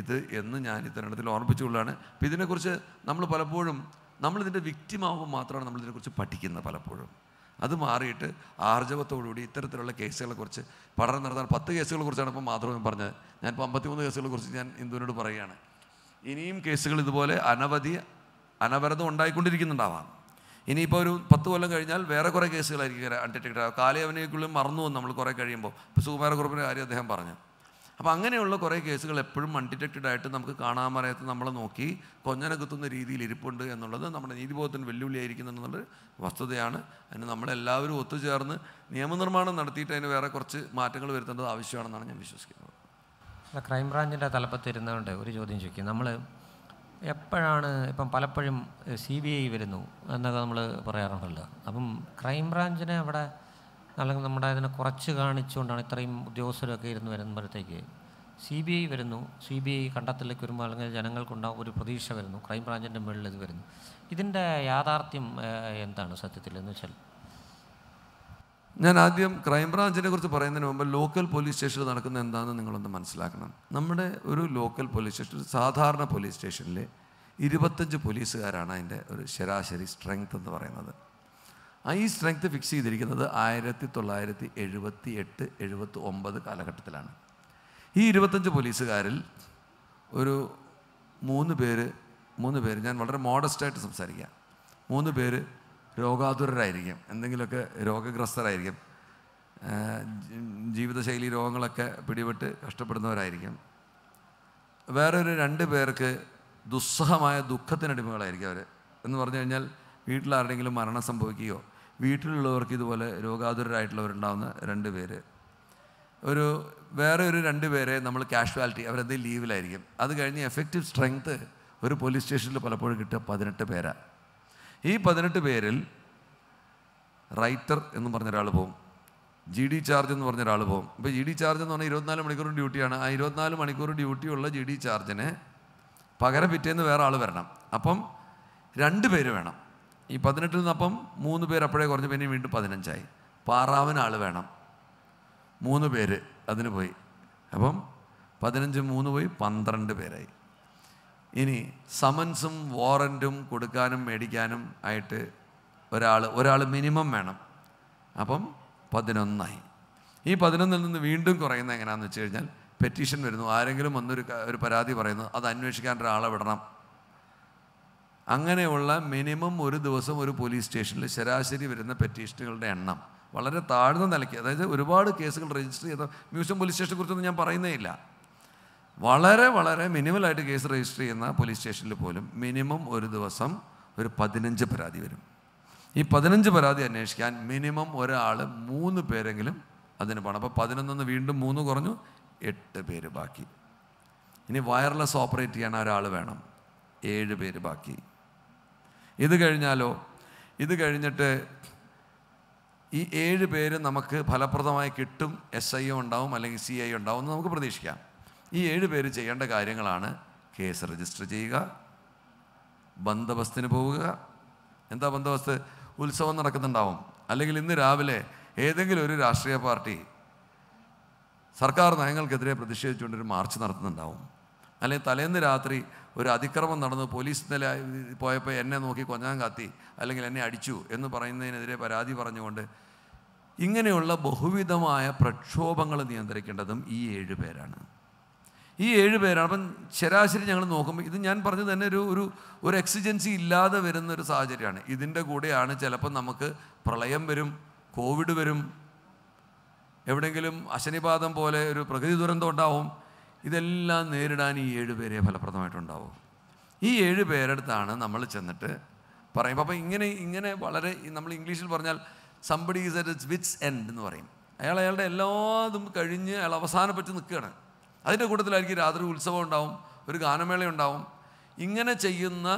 ഇത് എന്ന് ഞാൻ ഈ തരണത്തിൽ ഓർമ്മിച്ചുകൊള്ളാണ് അപ്പം ഇതിനെക്കുറിച്ച് നമ്മൾ പലപ്പോഴും നമ്മളിതിൻ്റെ വിക്റ്റിമാവുമ്പോൾ മാത്രമാണ് നമ്മളിതിനെക്കുറിച്ച് പഠിക്കുന്നത് പലപ്പോഴും അത് മാറിയിട്ട് ആർജവത്തോടുകൂടി ഇത്തരത്തിലുള്ള കേസുകളെക്കുറിച്ച് പഠനം നടത്താൻ പത്ത് കുറിച്ചാണ് ഇപ്പം ഞാൻ പറഞ്ഞത് ഞാൻ ഇപ്പോൾ അമ്പത്തിമൂന്ന് കുറിച്ച് ഞാൻ ഇന്ദുവിനോട് പറയുകയാണ് ഇനിയും കേസുകൾ ഇതുപോലെ അനവധി അനവരതം ഉണ്ടായിക്കൊണ്ടിരിക്കുന്നുണ്ടാവാം ഇനിയിപ്പോൾ ഒരു പത്ത് കൊല്ലം കഴിഞ്ഞാൽ വേറെ കുറേ കേസുകളായിരിക്കും അണ്ടർടേക്കർ കാലയവനേക്കുള്ളിൽ മറന്നു വന്ന് നമ്മൾ കുറേ കഴിയുമ്പോൾ ഇപ്പോൾ സുകുമാരക്കുറുപ്പിൻ്റെ കാര്യം അദ്ദേഹം പറഞ്ഞു അപ്പോൾ അങ്ങനെയുള്ള കുറേ കേസുകൾ എപ്പോഴും അൺഡിറ്റക്റ്റഡ് ആയിട്ട് നമുക്ക് കാണാൻ പറയാത്ത നമ്മളെ നോക്കി കൊഞ്ഞന കുത്തുന്ന രീതിയിൽ ഇരിപ്പുണ്ട് എന്നുള്ളത് നമ്മുടെ നീതിബോധത്തിന് വെല്ലുവിളിയായിരിക്കുന്നുള്ളൊരു വസ്തുതയാണ് അതിന് നമ്മളെല്ലാവരും ഒത്തുചേർന്ന് നിയമനിർമ്മാണം നടത്തിയിട്ട് അതിന് വേറെ കുറച്ച് മാറ്റങ്ങൾ വരുത്തേണ്ടത് ആവശ്യമാണെന്നാണ് ഞാൻ വിശ്വസിക്കുന്നത്
ക്രൈംബ്രാഞ്ചിൻ്റെ തലപ്പത്ത് ഇരുന്നതുകൊണ്ട് ഒരു ചോദ്യം ചോദിക്കും നമ്മൾ എപ്പോഴാണ് ഇപ്പം പലപ്പോഴും സി ബി ഐ വരുന്നു എന്നൊക്കെ നമ്മൾ പറയാറുണ്ടല്ലോ അപ്പം ക്രൈംബ്രാഞ്ചിനെ അവിടെ അല്ലെങ്കിൽ നമ്മുടെ അതിനെ കുറച്ച് കാണിച്ചുകൊണ്ടാണ് ഇത്രയും ഉദ്യോഗസ്ഥരൊക്കെ ഇരുന്ന് വരുമ്പോഴത്തേക്ക് സി ബി ഐ വരുന്നു സി ബി ഐ കണ്ടെത്തലേക്ക് വരുമ്പോൾ അല്ലെങ്കിൽ ജനങ്ങൾക്കുണ്ടാകും ഒരു പ്രതീക്ഷ വരുന്നു ക്രൈംബ്രാഞ്ചിൻ്റെ മുകളിൽ ഇത് വരുന്നു ഇതിൻ്റെ യാഥാർത്ഥ്യം എന്താണ് സത്യത്തിൽ എന്ന് വെച്ചാൽ
ഞാൻ ആദ്യം ക്രൈംബ്രാഞ്ചിനെ കുറിച്ച് പറയുന്നതിന് മുമ്പ് ലോക്കൽ പോലീസ് സ്റ്റേഷനിൽ നടക്കുന്ന എന്താണെന്ന് നിങ്ങളൊന്ന് മനസ്സിലാക്കണം നമ്മുടെ ഒരു ലോക്കൽ പോലീസ് സ്റ്റേഷൻ സാധാരണ പോലീസ് സ്റ്റേഷനിലെ ഇരുപത്തഞ്ച് പോലീസുകാരാണ് അതിൻ്റെ ഒരു ശരാശരി സ്ട്രെങ്ത് എന്ന് പറയുന്നത് ഈ സ്ട്രെങ്ത് ഫിക്സ് ചെയ്തിരിക്കുന്നത് ആയിരത്തി തൊള്ളായിരത്തി എഴുപത്തി എട്ട് എഴുപത്തി ഒമ്പത് കാലഘട്ടത്തിലാണ് ഈ ഇരുപത്തഞ്ച് പോലീസുകാരിൽ ഒരു മൂന്ന് പേര് മൂന്ന് പേര് ഞാൻ വളരെ മോഡസ്റ്റായിട്ട് സംസാരിക്കാം മൂന്ന് പേര് രോഗാതുരരായിരിക്കും എന്തെങ്കിലുമൊക്കെ രോഗഗ്രസ്തരായിരിക്കും ജീവിതശൈലി രോഗങ്ങളൊക്കെ പിടിപെട്ട് കഷ്ടപ്പെടുന്നവരായിരിക്കും വേറൊരു രണ്ട് പേർക്ക് ദുസ്സഹമായ ദുഃഖത്തിനടിമകളായിരിക്കും അവർ എന്ന് പറഞ്ഞു കഴിഞ്ഞാൽ വീട്ടിൽ ആരുടെങ്കിലും മരണം സംഭവിക്കുകയോ വീട്ടിലുള്ളവർക്ക് ഇതുപോലെ രോഗാതുരരായിട്ടുള്ളവരുണ്ടാവുന്ന രണ്ട് പേര് ഒരു വേറെ ഒരു രണ്ട് പേരെ നമ്മൾ കാഷ്വാലിറ്റി അവരത് ലീവിലായിരിക്കും അത് കഴിഞ്ഞ് എഫക്റ്റീവ് സ്ട്രെങ്ത് ഒരു പോലീസ് സ്റ്റേഷനിൽ പലപ്പോഴും കിട്ടുക പതിനെട്ട് പേരാണ് ഈ പതിനെട്ട് പേരിൽ റൈറ്റർ എന്ന് പറഞ്ഞ ഒരാൾ പോകും ജി ഡി ചാർജ് എന്ന് പറഞ്ഞ ഒരാൾ പോകും ഇപ്പോൾ ജി ഡി ചാർജ് എന്ന് പറഞ്ഞാൽ ഇരുപത്തിനാല് മണിക്കൂർ ഡ്യൂട്ടിയാണ് ആ ഇരുപത്തിനാല് മണിക്കൂർ ഡ്യൂട്ടിയുള്ള ജി ഡി ചാർജിന് പകരം പിറ്റേന്ന് വേറെ ആൾ വരണം അപ്പം രണ്ട് പേര് വേണം ഈ പതിനെട്ടിൽ നിന്നപ്പം മൂന്ന് പേർ അപ്പോഴേ കുറഞ്ഞു പിന്നെ വീണ്ടും പതിനഞ്ചായി പാറാവിന് ആൾ വേണം മൂന്ന് പേര് അതിന് പോയി അപ്പം പതിനഞ്ച് മൂന്ന് പോയി പന്ത്രണ്ട് പേരായി ഇനി സമൻസും വാറൻറ്റും കൊടുക്കാനും മേടിക്കാനും ആയിട്ട് ഒരാൾ ഒരാൾ മിനിമം വേണം അപ്പം പതിനൊന്നായി ഈ പതിനൊന്നിൽ നിന്ന് വീണ്ടും കുറയുന്നത് എങ്ങനെയാണെന്ന് വെച്ച് കഴിഞ്ഞാൽ പെറ്റീഷൻ വരുന്നു ആരെങ്കിലും വന്നൊരു ഒരു പരാതി പറയുന്നു അത് അന്വേഷിക്കാൻ ഒരാളെ വിടണം അങ്ങനെയുള്ള മിനിമം ഒരു ദിവസം ഒരു പോലീസ് സ്റ്റേഷനിൽ ശരാശരി വരുന്ന പെറ്റീഷനുകളുടെ എണ്ണം വളരെ താഴ്ന്ന നിലയ്ക്ക് അതായത് ഒരുപാട് കേസുകൾ രജിസ്റ്റർ ചെയ്ത മ്യൂസിയം പോലീസ് സ്റ്റേഷനെ കുറിച്ചൊന്നും ഞാൻ പറയുന്നേ ഇല്ല വളരെ വളരെ മിനിമലായിട്ട് കേസ് രജിസ്റ്റർ ചെയ്യുന്ന പോലീസ് സ്റ്റേഷനിൽ പോലും മിനിമം ഒരു ദിവസം ഒരു പതിനഞ്ച് പരാതി വരും ഈ പതിനഞ്ച് പരാതി അന്വേഷിക്കാൻ മിനിമം ഒരാൾ മൂന്ന് പേരെങ്കിലും അതിന് പോകണം അപ്പോൾ പതിനൊന്നൊന്ന് വീണ്ടും മൂന്ന് കുറഞ്ഞു എട്ട് പേര് ബാക്കി ഇനി വയർലെസ് ഓപ്പറേറ്റ് ചെയ്യാൻ ഒരാൾ വേണം ഏഴ് പേര് ബാക്കി ഇത് കഴിഞ്ഞാലോ ഇത് കഴിഞ്ഞിട്ട് ഈ ഏഴ് പേര് നമുക്ക് ഫലപ്രദമായി കിട്ടും എസ് ഐ ഉണ്ടാവും അല്ലെങ്കിൽ സി ഐ ഉണ്ടാവും എന്ന് നമുക്ക് പ്രതീക്ഷിക്കാം ഈ ഏഴ് പേര് ചെയ്യേണ്ട കാര്യങ്ങളാണ് കേസ് രജിസ്റ്റർ ചെയ്യുക ബന്ദോബസ്തിന് പോവുക എന്താ ബന്ദോബസ്ത് ഉത്സവം നടക്കുന്നുണ്ടാവും അല്ലെങ്കിൽ ഇന്ന് രാവിലെ ഏതെങ്കിലും ഒരു രാഷ്ട്രീയ പാർട്ടി സർക്കാർ നയങ്ങൾക്കെതിരെ പ്രതിഷേധിച്ചുകൊണ്ടൊരു മാർച്ച് നടത്തുന്നുണ്ടാവും അല്ലെങ്കിൽ തലേന്ന് രാത്രി ഒരു അതിക്രമം നടന്നു പോലീസ് നില പോയപ്പോൾ എന്നെ നോക്കി കൊഞ്ഞാൻ കാത്തി അല്ലെങ്കിൽ എന്നെ അടിച്ചു എന്ന് പറയുന്നതിനെതിരെ പരാതി പറഞ്ഞുകൊണ്ട് ഇങ്ങനെയുള്ള ബഹുവിധമായ പ്രക്ഷോഭങ്ങൾ നിയന്ത്രിക്കേണ്ടതും ഈ ഏഴ് പേരാണ് ഈ ഏഴ് പേരാണ് അപ്പം ശരാശരി ഞങ്ങൾ നോക്കുമ്പോൾ ഇത് ഞാൻ പറഞ്ഞത് തന്നെ ഒരു ഒരു ഒരു എക്സിജൻസി ഇല്ലാതെ വരുന്ന ഒരു സാഹചര്യമാണ് ഇതിൻ്റെ കൂടെയാണ് ചിലപ്പോൾ നമുക്ക് പ്രളയം വരും കോവിഡ് വരും എവിടെയെങ്കിലും അശനിപാതം പോലെ ഒരു പ്രകൃതി ദുരന്തം ഉണ്ടാവും ഇതെല്ലാം നേരിടാൻ ഈ ഏഴ് ഫലപ്രദമായിട്ടുണ്ടാവും ഈ ഏഴ് പേരെടുത്താണ് നമ്മൾ ചെന്നിട്ട് പറയും അപ്പോൾ ഇങ്ങനെ ഇങ്ങനെ വളരെ നമ്മൾ ഇംഗ്ലീഷിൽ പറഞ്ഞാൽ somebody is at wits end എന്ന് പറയും അയാൾ അയാളുടെ എല്ലാതും കഴിഞ്ഞ് അയാൾ അവസാനപ്പെട്ട് നിൽക്കുകയാണ് അതിൻ്റെ കൂട്ടത്തിലായിരിക്കും രാത്രി ഉത്സവം ഉണ്ടാവും ഒരു ഗാനമേള ഉണ്ടാവും ഇങ്ങനെ ചെയ്യുന്ന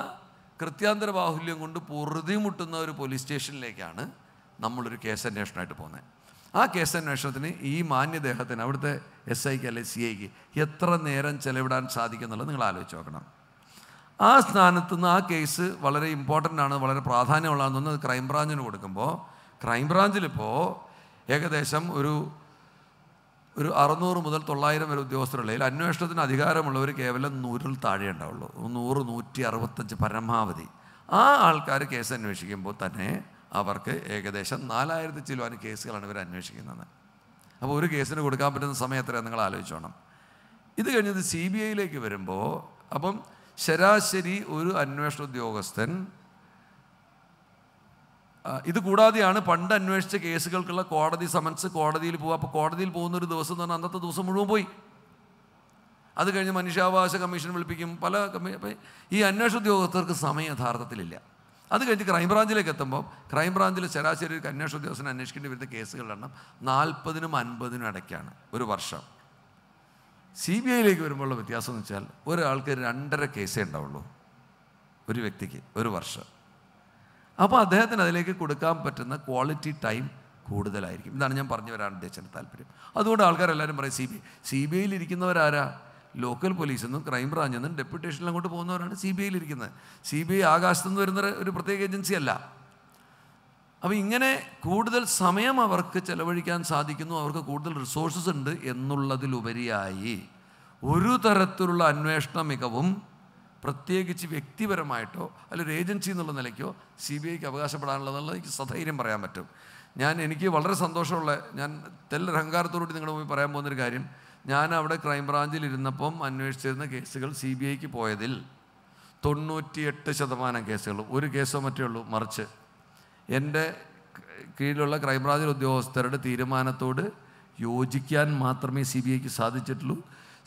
കൃത്യാന്തര ബാഹുല്യം കൊണ്ട് പൊറുതിമുട്ടുന്ന ഒരു പോലീസ് സ്റ്റേഷനിലേക്കാണ് നമ്മളൊരു കേസ് അന്വേഷണമായിട്ട് പോകുന്നത് ആ കേസ് അന്വേഷണത്തിന് ഈ മാന്യദേഹത്തിന് അവിടുത്തെ എസ് ഐക്ക് അല്ലെ സി ഐക്ക് എത്ര നേരം ചെലവിടാൻ സാധിക്കും എന്നുള്ളത് നിങ്ങൾ ആലോചിച്ച് നോക്കണം ആ സ്ഥാനത്ത് നിന്ന് ആ കേസ് വളരെ ഇമ്പോർട്ടൻ്റ് ആണ് വളരെ പ്രാധാന്യമുള്ളതെന്ന് തോന്നുന്നത് ക്രൈംബ്രാഞ്ചിന് കൊടുക്കുമ്പോൾ ക്രൈംബ്രാഞ്ചിലിപ്പോൾ ഏകദേശം ഒരു ഒരു അറുന്നൂറ് മുതൽ തൊള്ളായിരം വരെ ഉദ്യോഗസ്ഥരുള്ളതിൽ അന്വേഷണത്തിന് അധികാരമുള്ളവർ കേവലം നൂറിൽ താഴെ ഉണ്ടാവുള്ളൂ നൂറ് നൂറ്റി അറുപത്തഞ്ച് പരമാവധി ആ ആൾക്കാർ കേസ് അന്വേഷിക്കുമ്പോൾ തന്നെ അവർക്ക് ഏകദേശം നാലായിരത്തി ചിലവാൻ കേസുകളാണ് ഇവർ അന്വേഷിക്കുന്നത് അപ്പോൾ ഒരു കേസിന് കൊടുക്കാൻ പറ്റുന്ന സമയം എത്രയാണ് നിങ്ങൾ ആലോചിച്ചോണം ഇത് കഴിഞ്ഞത് സി ബി ഐയിലേക്ക് വരുമ്പോൾ അപ്പം ശരാശരി ഒരു അന്വേഷണ ഉദ്യോഗസ്ഥൻ ഇത് കൂടാതെയാണ് പണ്ട് അന്വേഷിച്ച കേസുകൾക്കുള്ള കോടതി സമൻസ് കോടതിയിൽ പോകുക അപ്പോൾ കോടതിയിൽ പോകുന്ന ഒരു ദിവസം എന്ന് പറഞ്ഞാൽ അന്നത്തെ ദിവസം മുഴുവൻ പോയി അത് കഴിഞ്ഞ് മനുഷ്യാവകാശ കമ്മീഷൻ വിളിപ്പിക്കും പല കമ്മീ ഈ അന്വേഷണ ഉദ്യോഗസ്ഥർക്ക് സമയം യഥാർത്ഥത്തിലില്ല അത് കഴിഞ്ഞ് ക്രൈംബ്രാഞ്ചിലേക്ക് എത്തുമ്പോൾ ക്രൈംബ്രാഞ്ചിൽ ശരാശരി ഒരു അന്വേഷണ ഉദ്യോഗസ്ഥനെ അന്വേഷിക്കേണ്ടി വരുന്ന കേസുകളുടെ എണ്ണം നാൽപ്പതിനും അൻപതിനും ഇടയ്ക്കാണ് ഒരു വർഷം സി ബി ഐയിലേക്ക് വരുമ്പോഴുള്ള വ്യത്യാസം എന്ന് വെച്ചാൽ ഒരാൾക്ക് രണ്ടര കേസേ ഉണ്ടാവുള്ളൂ ഒരു വ്യക്തിക്ക് ഒരു വർഷം അപ്പോൾ അദ്ദേഹത്തിന് അതിലേക്ക് കൊടുക്കാൻ പറ്റുന്ന ക്വാളിറ്റി ടൈം കൂടുതലായിരിക്കും ഇതാണ് ഞാൻ പറഞ്ഞു വരാൻ അദ്ദേഹത്തിൻ്റെ താല്പര്യം അതുകൊണ്ട് ആൾക്കാരെല്ലാവരും പറയും സി ബി സി ബി ഐയിൽ ഇരിക്കുന്നവരാരാ ലോക്കൽ പോലീസിൽ നിന്നും ബ്രാഞ്ചിൽ നിന്നും ഡെപ്യൂട്ടേഷനിൽ അങ്ങോട്ട് പോകുന്നവരാണ് സി ബി ഐയിലിരിക്കുന്നത് സി ബി ഐ ആകാശത്ത് നിന്ന് വരുന്ന ഒരു പ്രത്യേക ഏജൻസി അല്ല അപ്പോൾ ഇങ്ങനെ കൂടുതൽ സമയം അവർക്ക് ചെലവഴിക്കാൻ സാധിക്കുന്നു അവർക്ക് കൂടുതൽ റിസോഴ്സസ് ഉണ്ട് എന്നുള്ളതിലുപരിയായി ഒരു തരത്തിലുള്ള അന്വേഷണ മികവും പ്രത്യേകിച്ച് വ്യക്തിപരമായിട്ടോ അല്ലൊരു ഏജൻസി എന്നുള്ള നിലയ്ക്കോ സി ബി ഐക്ക് അവകാശപ്പെടാനുള്ളതെന്നുള്ളത് എനിക്ക് സധൈര്യം പറയാൻ പറ്റും ഞാൻ എനിക്ക് വളരെ സന്തോഷമുള്ള ഞാൻ തെല്ലഹങ്കാരത്തോടുകൂടി നിങ്ങളുടെ മുമ്പിൽ പറയാൻ പോകുന്നൊരു കാര്യം ഞാൻ അവിടെ ക്രൈംബ്രാഞ്ചിൽ ഇരുന്നപ്പം അന്വേഷിച്ചിരുന്ന കേസുകൾ സി ബി ഐക്ക് പോയതിൽ തൊണ്ണൂറ്റിയെട്ട് ശതമാനം കേസുകൾ ഒരു കേസോ മറ്റേ ഉള്ളൂ മറിച്ച് എൻ്റെ കീഴിലുള്ള ക്രൈംബ്രാഞ്ചിൽ ഉദ്യോഗസ്ഥരുടെ തീരുമാനത്തോട് യോജിക്കാൻ മാത്രമേ സി ബി ഐക്ക് സാധിച്ചിട്ടുള്ളൂ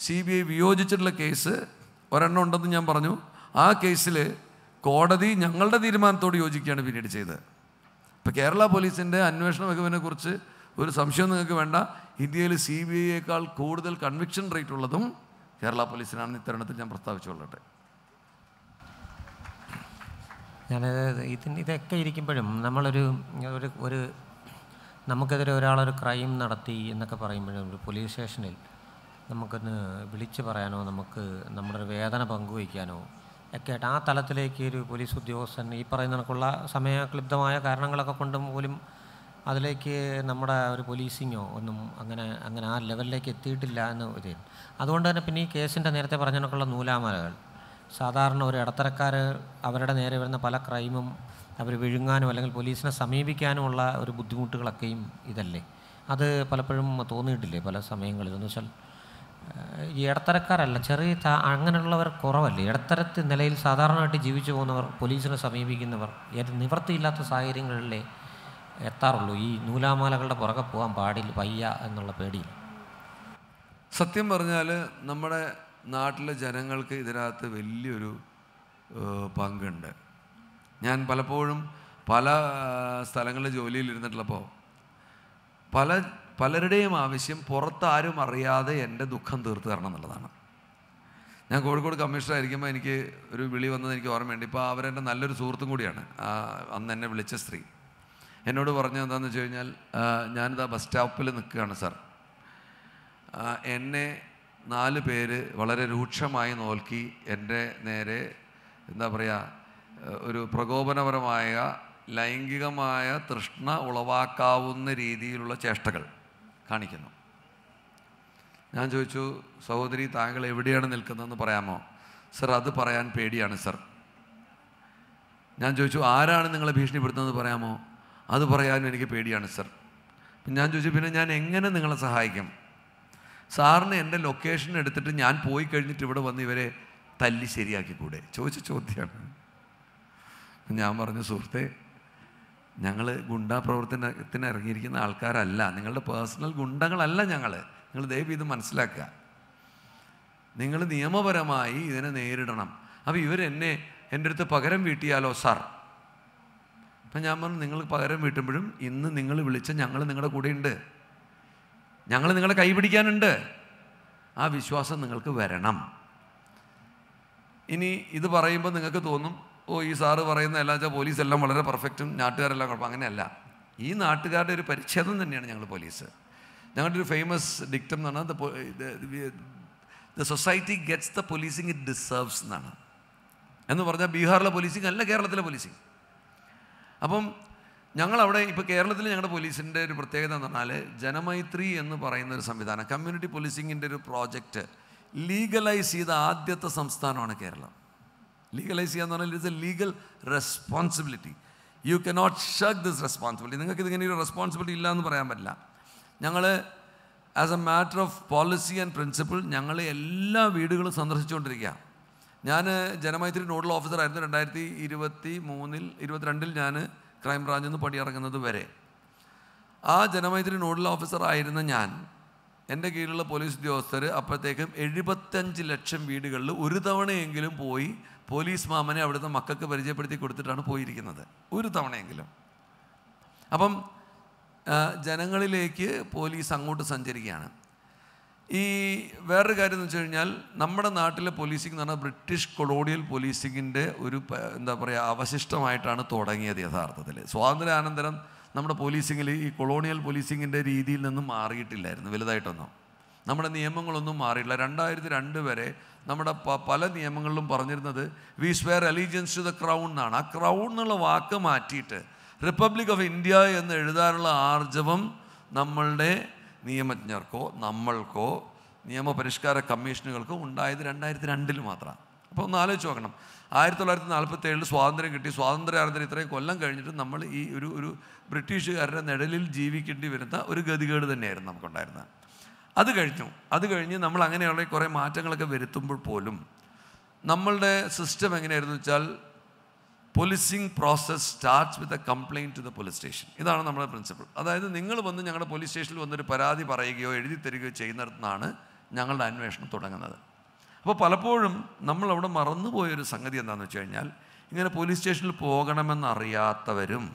സി ബി ഐ വിയോജിച്ചിട്ടുള്ള കേസ് ഒരെണ്ണം ഉണ്ടെന്ന് ഞാൻ പറഞ്ഞു ആ കേസിൽ കോടതി ഞങ്ങളുടെ തീരുമാനത്തോട് യോജിക്കുകയാണ് പിന്നീട് ചെയ്തത് ഇപ്പോൾ കേരള പോലീസിൻ്റെ അന്വേഷണ മികവിനെക്കുറിച്ച് ഒരു സംശയം നിങ്ങൾക്ക് വേണ്ട ഇന്ത്യയിൽ സി ബി ഐയേക്കാൾ കൂടുതൽ കൺവിക്ഷൻ റേറ്റ് ഉള്ളതും കേരള പോലീസിനാണെന്ന് ഇത്തരണത്തിൽ ഞാൻ പ്രസ്താവിച്ചുകൊള്ളട്ടെ
ഞാൻ ഇതിന് ഇതൊക്കെ ഇരിക്കുമ്പോഴും നമ്മളൊരു ഒരു ഒരു നമുക്കെതിരെ ഒരാളൊരു ക്രൈം നടത്തി എന്നൊക്കെ പറയുമ്പോഴും ഒരു പോലീസ് സ്റ്റേഷനിൽ നമുക്കൊന്ന് വിളിച്ചു പറയാനോ നമുക്ക് നമ്മുടെ ഒരു വേദന പങ്കുവയ്ക്കാനോ ഒക്കെ ആയിട്ട് ആ തലത്തിലേക്ക് ഒരു പോലീസ് ഉദ്യോഗസ്ഥൻ ഈ പറയുന്ന കണക്കുള്ള സമയക്ലിപ്തമായ കാരണങ്ങളൊക്കെ കൊണ്ടും പോലും അതിലേക്ക് നമ്മുടെ ഒരു പോലീസിങ്ങോ ഒന്നും അങ്ങനെ അങ്ങനെ ആ ലെവലിലേക്ക് എത്തിയിട്ടില്ല എന്ന് ഇത് അതുകൊണ്ട് തന്നെ പിന്നെ ഈ കേസിൻ്റെ നേരത്തെ പറഞ്ഞതിനൊക്കെയുള്ള നൂലാമാലകൾ സാധാരണ ഒരു ഇടത്തരക്കാർ അവരുടെ നേരെ വരുന്ന പല ക്രൈമും അവർ വിഴുങ്ങാനും അല്ലെങ്കിൽ പോലീസിനെ സമീപിക്കാനുമുള്ള ഒരു ബുദ്ധിമുട്ടുകളൊക്കെയും ഇതല്ലേ അത് പലപ്പോഴും തോന്നിയിട്ടില്ലേ പല സമയങ്ങളിൽ എന്ന് വെച്ചാൽ ഈ ഇടത്തരക്കാരല്ല ചെറിയ അങ്ങനെയുള്ളവർ കുറവല്ലേ ഇടത്തരത്തിൽ നിലയിൽ സാധാരണയായിട്ട് ജീവിച്ചു പോകുന്നവർ പോലീസിനെ സമീപിക്കുന്നവർ നിവൃത്തിയില്ലാത്ത സാഹചര്യങ്ങളിലെ എത്താറുള്ളൂ ഈ നൂലാമാലകളുടെ പുറകെ പോകാൻ പാടില്ല പയ്യ എന്നുള്ള പേടി
സത്യം പറഞ്ഞാൽ നമ്മുടെ നാട്ടിലെ ജനങ്ങൾക്ക് ഇതിനകത്ത് വലിയൊരു പങ്കുണ്ട് ഞാൻ പലപ്പോഴും പല സ്ഥലങ്ങളിൽ ജോലിയിൽ ഇരുന്നിട്ടുള്ളപ്പോൾ പല പലരുടെയും ആവശ്യം പുറത്താരും അറിയാതെ എൻ്റെ ദുഃഖം തീർത്ത് തരണം എന്നുള്ളതാണ് ഞാൻ കോഴിക്കോട് കമ്മീഷണർ ആയിരിക്കുമ്പോൾ എനിക്ക് ഒരു വിളി വന്നത് എനിക്ക് ഓർമ്മയുണ്ട് ഇപ്പോൾ അവരെൻ്റെ നല്ലൊരു സുഹൃത്തും കൂടിയാണ് അന്ന് എന്നെ വിളിച്ച സ്ത്രീ എന്നോട് പറഞ്ഞത് എന്താണെന്ന് വെച്ച് കഴിഞ്ഞാൽ ഞാനിതാ ബസ് സ്റ്റോപ്പിൽ നിൽക്കുകയാണ് സാർ എന്നെ നാല് പേര് വളരെ രൂക്ഷമായി നോക്കി എൻ്റെ നേരെ എന്താ പറയുക ഒരു പ്രകോപനപരമായ ലൈംഗികമായ തൃഷ്ണ ഉളവാക്കാവുന്ന രീതിയിലുള്ള ചേഷ്ടകൾ കാണിക്കുന്നു ഞാൻ ചോദിച്ചു സഹോദരി താങ്കൾ എവിടെയാണ് നിൽക്കുന്നതെന്ന് പറയാമോ സർ അത് പറയാൻ പേടിയാണ് സർ ഞാൻ ചോദിച്ചു ആരാണ് നിങ്ങളെ ഭീഷണിപ്പെടുത്തുന്നത് പറയാമോ അത് പറയാൻ എനിക്ക് പേടിയാണ് സർ ഞാൻ ചോദിച്ചു പിന്നെ ഞാൻ എങ്ങനെ നിങ്ങളെ സഹായിക്കും സാറിന് എൻ്റെ ലൊക്കേഷൻ എടുത്തിട്ട് ഞാൻ പോയി കഴിഞ്ഞിട്ട് ഇവിടെ വന്ന് ഇവരെ തല്ലി ശരിയാക്കിക്കൂടെ ചോദിച്ച ചോദ്യമാണ് ഞാൻ പറഞ്ഞു സുഹൃത്തെ ഞങ്ങൾ ഗുണ്ടാ പ്രവർത്തനത്തിന് ഇറങ്ങിയിരിക്കുന്ന ആൾക്കാരല്ല നിങ്ങളുടെ പേഴ്സണൽ ഗുണ്ടകളല്ല ഞങ്ങൾ നിങ്ങൾ ദയവ് ഇത് മനസ്സിലാക്കുക നിങ്ങൾ നിയമപരമായി ഇതിനെ നേരിടണം അപ്പോൾ ഇവരെന്നെ എൻ്റെ അടുത്ത് പകരം വീട്ടിയാലോ സാർ അപ്പം ഞാൻ പറഞ്ഞു നിങ്ങൾ പകരം വീട്ടുമ്പോഴും ഇന്ന് നിങ്ങൾ വിളിച്ച ഞങ്ങൾ നിങ്ങളുടെ കൂടെയുണ്ട് ഞങ്ങൾ നിങ്ങളെ കൈപിടിക്കാനുണ്ട് ആ വിശ്വാസം നിങ്ങൾക്ക് വരണം ഇനി ഇത് പറയുമ്പോൾ നിങ്ങൾക്ക് തോന്നും ഓ ഈ സാറ് പറയുന്ന എല്ലാം വെച്ചാൽ പോലീസെല്ലാം വളരെ പെർഫെക്റ്റും നാട്ടുകാരെല്ലാം കുഴപ്പം അങ്ങനെയല്ല ഈ നാട്ടുകാരുടെ ഒരു പരിച്ഛേദം തന്നെയാണ് ഞങ്ങൾ പോലീസ് ഞങ്ങളുടെ ഒരു ഫേമസ് ഡിക്റ്റം എന്ന് പറഞ്ഞാൽ the society gets the policing it deserves എന്നാണ് എന്ന് പറഞ്ഞാൽ ബീഹാറിലെ പോലീസിങ് അല്ല കേരളത്തിലെ പോലീസിങ് അപ്പം ഞങ്ങളവിടെ ഇപ്പോൾ കേരളത്തിൽ ഞങ്ങളുടെ പോലീസിൻ്റെ ഒരു പ്രത്യേകത എന്ന് പറഞ്ഞാൽ ജനമൈത്രി എന്ന് പറയുന്ന ഒരു സംവിധാനം കമ്മ്യൂണിറ്റി പോലീസിങ്ങിൻ്റെ ഒരു പ്രോജക്റ്റ് ലീഗലൈസ് ചെയ്ത ആദ്യത്തെ സംസ്ഥാനമാണ് കേരളം ലീഗലൈസ് ചെയ്യുക എന്ന് പറഞ്ഞാൽ it's a legal responsibility you can not shirk this responsibility നിങ്ങൾക്ക് ഇതിങ്ങനെ ഒരു റെസ്പോൺസിബിലിറ്റി ഇല്ല എന്ന് പറയാൻ പറ്റില്ല ഞങ്ങൾ as a matter of policy and principle ഞങ്ങൾ എല്ലാ വീടുകളും സന്ദർശിച്ചുകൊണ്ടിരിക്കുക ഞാൻ ജനമൈത്രി നോഡൽ ഓഫീസറായിരുന്നു രണ്ടായിരത്തി ഇരുപത്തി മൂന്നിൽ ഇരുപത്തിരണ്ടിൽ ഞാൻ ക്രൈം ബ്രാഞ്ചിൽ നിന്ന് പടിയിറങ്ങുന്നത് വരെ ആ ജനമൈത്രി നോഡൽ ഓഫീസറായിരുന്ന ഞാൻ എൻ്റെ കീഴിലുള്ള പോലീസ് ഉദ്യോഗസ്ഥർ അപ്പോഴത്തേക്കും എഴുപത്തഞ്ച് ലക്ഷം വീടുകളിൽ ഒരു തവണയെങ്കിലും പോയി പോലീസ് മാമനെ അവിടുത്തെ മക്കൾക്ക് പരിചയപ്പെടുത്തി കൊടുത്തിട്ടാണ് പോയിരിക്കുന്നത് ഒരു തവണയെങ്കിലും അപ്പം ജനങ്ങളിലേക്ക് പോലീസ് അങ്ങോട്ട് സഞ്ചരിക്കുകയാണ് ഈ വേറൊരു കാര്യം എന്ന് വെച്ച് കഴിഞ്ഞാൽ നമ്മുടെ നാട്ടിലെ പോലീസിംഗ് എന്ന് പറഞ്ഞാൽ ബ്രിട്ടീഷ് കൊളോണിയൽ പോലീസിങ്ങിൻ്റെ ഒരു എന്താ പറയുക അവശിഷ്ടമായിട്ടാണ് തുടങ്ങിയത് യഥാർത്ഥത്തിൽ സ്വാതന്ത്ര്യാനന്തരം നമ്മുടെ പോലീസിങ്ങിൽ ഈ കൊളോണിയൽ പോലീസിങ്ങിൻ്റെ രീതിയിൽ നിന്നും മാറിയിട്ടില്ലായിരുന്നു വലുതായിട്ടൊന്നും നമ്മുടെ നിയമങ്ങളൊന്നും മാറിയില്ല രണ്ടായിരത്തി രണ്ട് വരെ നമ്മുടെ പല നിയമങ്ങളിലും പറഞ്ഞിരുന്നത് we swear allegiance to the crown എന്നാണ് ആ ക്രൗൺ എന്നുള്ള വാക്ക് മാറ്റിയിട്ട് റിപ്പബ്ലിക് ഓഫ് ഇന്ത്യ എന്ന് എഴുതാനുള്ള ആർജവം നമ്മളുടെ നിയമജ്ഞർക്കോ നമ്മൾക്കോ നിയമപരിഷ്കാര കമ്മീഷനുകൾക്കോ ഉണ്ടായത് രണ്ടായിരത്തി രണ്ടിൽ മാത്രമാണ് അപ്പോൾ ഒന്ന് ആലോചിച്ച് നോക്കണം ആയിരത്തി തൊള്ളായിരത്തി നാൽപ്പത്തി ഏഴിൽ സ്വാതന്ത്ര്യം കിട്ടി സ്വാതന്ത്ര്യാനന്തരം ഇത്രയും കൊല്ലം കഴിഞ്ഞിട്ട് നമ്മൾ ഈ ഒരു ഒരു ബ്രിട്ടീഷുകാരുടെ നിഴലിൽ ജീവിക്കേണ്ടി വരുന്ന ഒരു ഗതികേട് തന്നെയായിരുന്നു നമുക്കുണ്ടായിരുന്നത് അത് കഴിഞ്ഞു അത് കഴിഞ്ഞ് നമ്മൾ അങ്ങനെയുള്ള കുറേ മാറ്റങ്ങളൊക്കെ വരുത്തുമ്പോൾ പോലും നമ്മളുടെ സിസ്റ്റം എങ്ങനെയായിരുന്നു വെച്ചാൽ policing process starts with a complaint to the police station ഇതാണ് നമ്മുടെ പ്രിൻസിപ്പിൾ അതായത് നിങ്ങൾ വന്ന് ഞങ്ങളുടെ പോലീസ് സ്റ്റേഷനിൽ വന്നൊരു പരാതി പറയുകയോ എഴുതി തരികയോ ചെയ്യുന്നിടത്തുനിന്നാണ് ഞങ്ങളുടെ അന്വേഷണം തുടങ്ങുന്നത് അപ്പോൾ പലപ്പോഴും നമ്മളവിടെ മറന്നുപോയൊരു സംഗതി എന്താണെന്ന് വെച്ച് കഴിഞ്ഞാൽ ഇങ്ങനെ പോലീസ് സ്റ്റേഷനിൽ പോകണമെന്നറിയാത്തവരും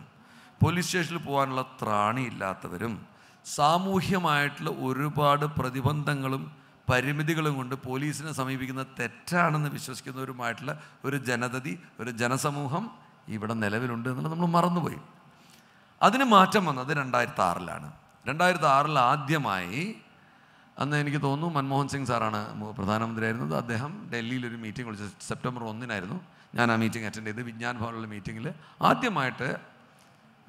പോലീസ് സ്റ്റേഷനിൽ പോകാനുള്ള ത്രാണിയില്ലാത്തവരും സാമൂഹ്യമായിട്ടുള്ള ഒരുപാട് പ്രതിബന്ധങ്ങളും പരിമിതികളും കൊണ്ട് പോലീസിനെ സമീപിക്കുന്ന തെറ്റാണെന്ന് വിശ്വസിക്കുന്നവരുമായിട്ടുള്ള ഒരു ജനതതി ഒരു ജനസമൂഹം ഇവിടെ നിലവിലുണ്ട് എന്നുള്ളത് നമ്മൾ മറന്നുപോയി അതിന് മാറ്റം വന്നത് രണ്ടായിരത്തി ആറിലാണ് രണ്ടായിരത്തി ആറിൽ ആദ്യമായി അന്ന് എനിക്ക് തോന്നുന്നു മൻമോഹൻ സിംഗ് സാറാണ് പ്രധാനമന്ത്രിയായിരുന്നത് അദ്ദേഹം ഡൽഹിയിൽ ഒരു മീറ്റിംഗ് വിളിച്ചു സെപ്റ്റംബർ ഒന്നിനായിരുന്നു ഞാൻ ആ മീറ്റിംഗ് അറ്റൻഡ് ചെയ്ത് വിജ്ഞാൻ ഭവനിലുള്ള മീറ്റിങ്ങിൽ ആദ്യമായിട്ട്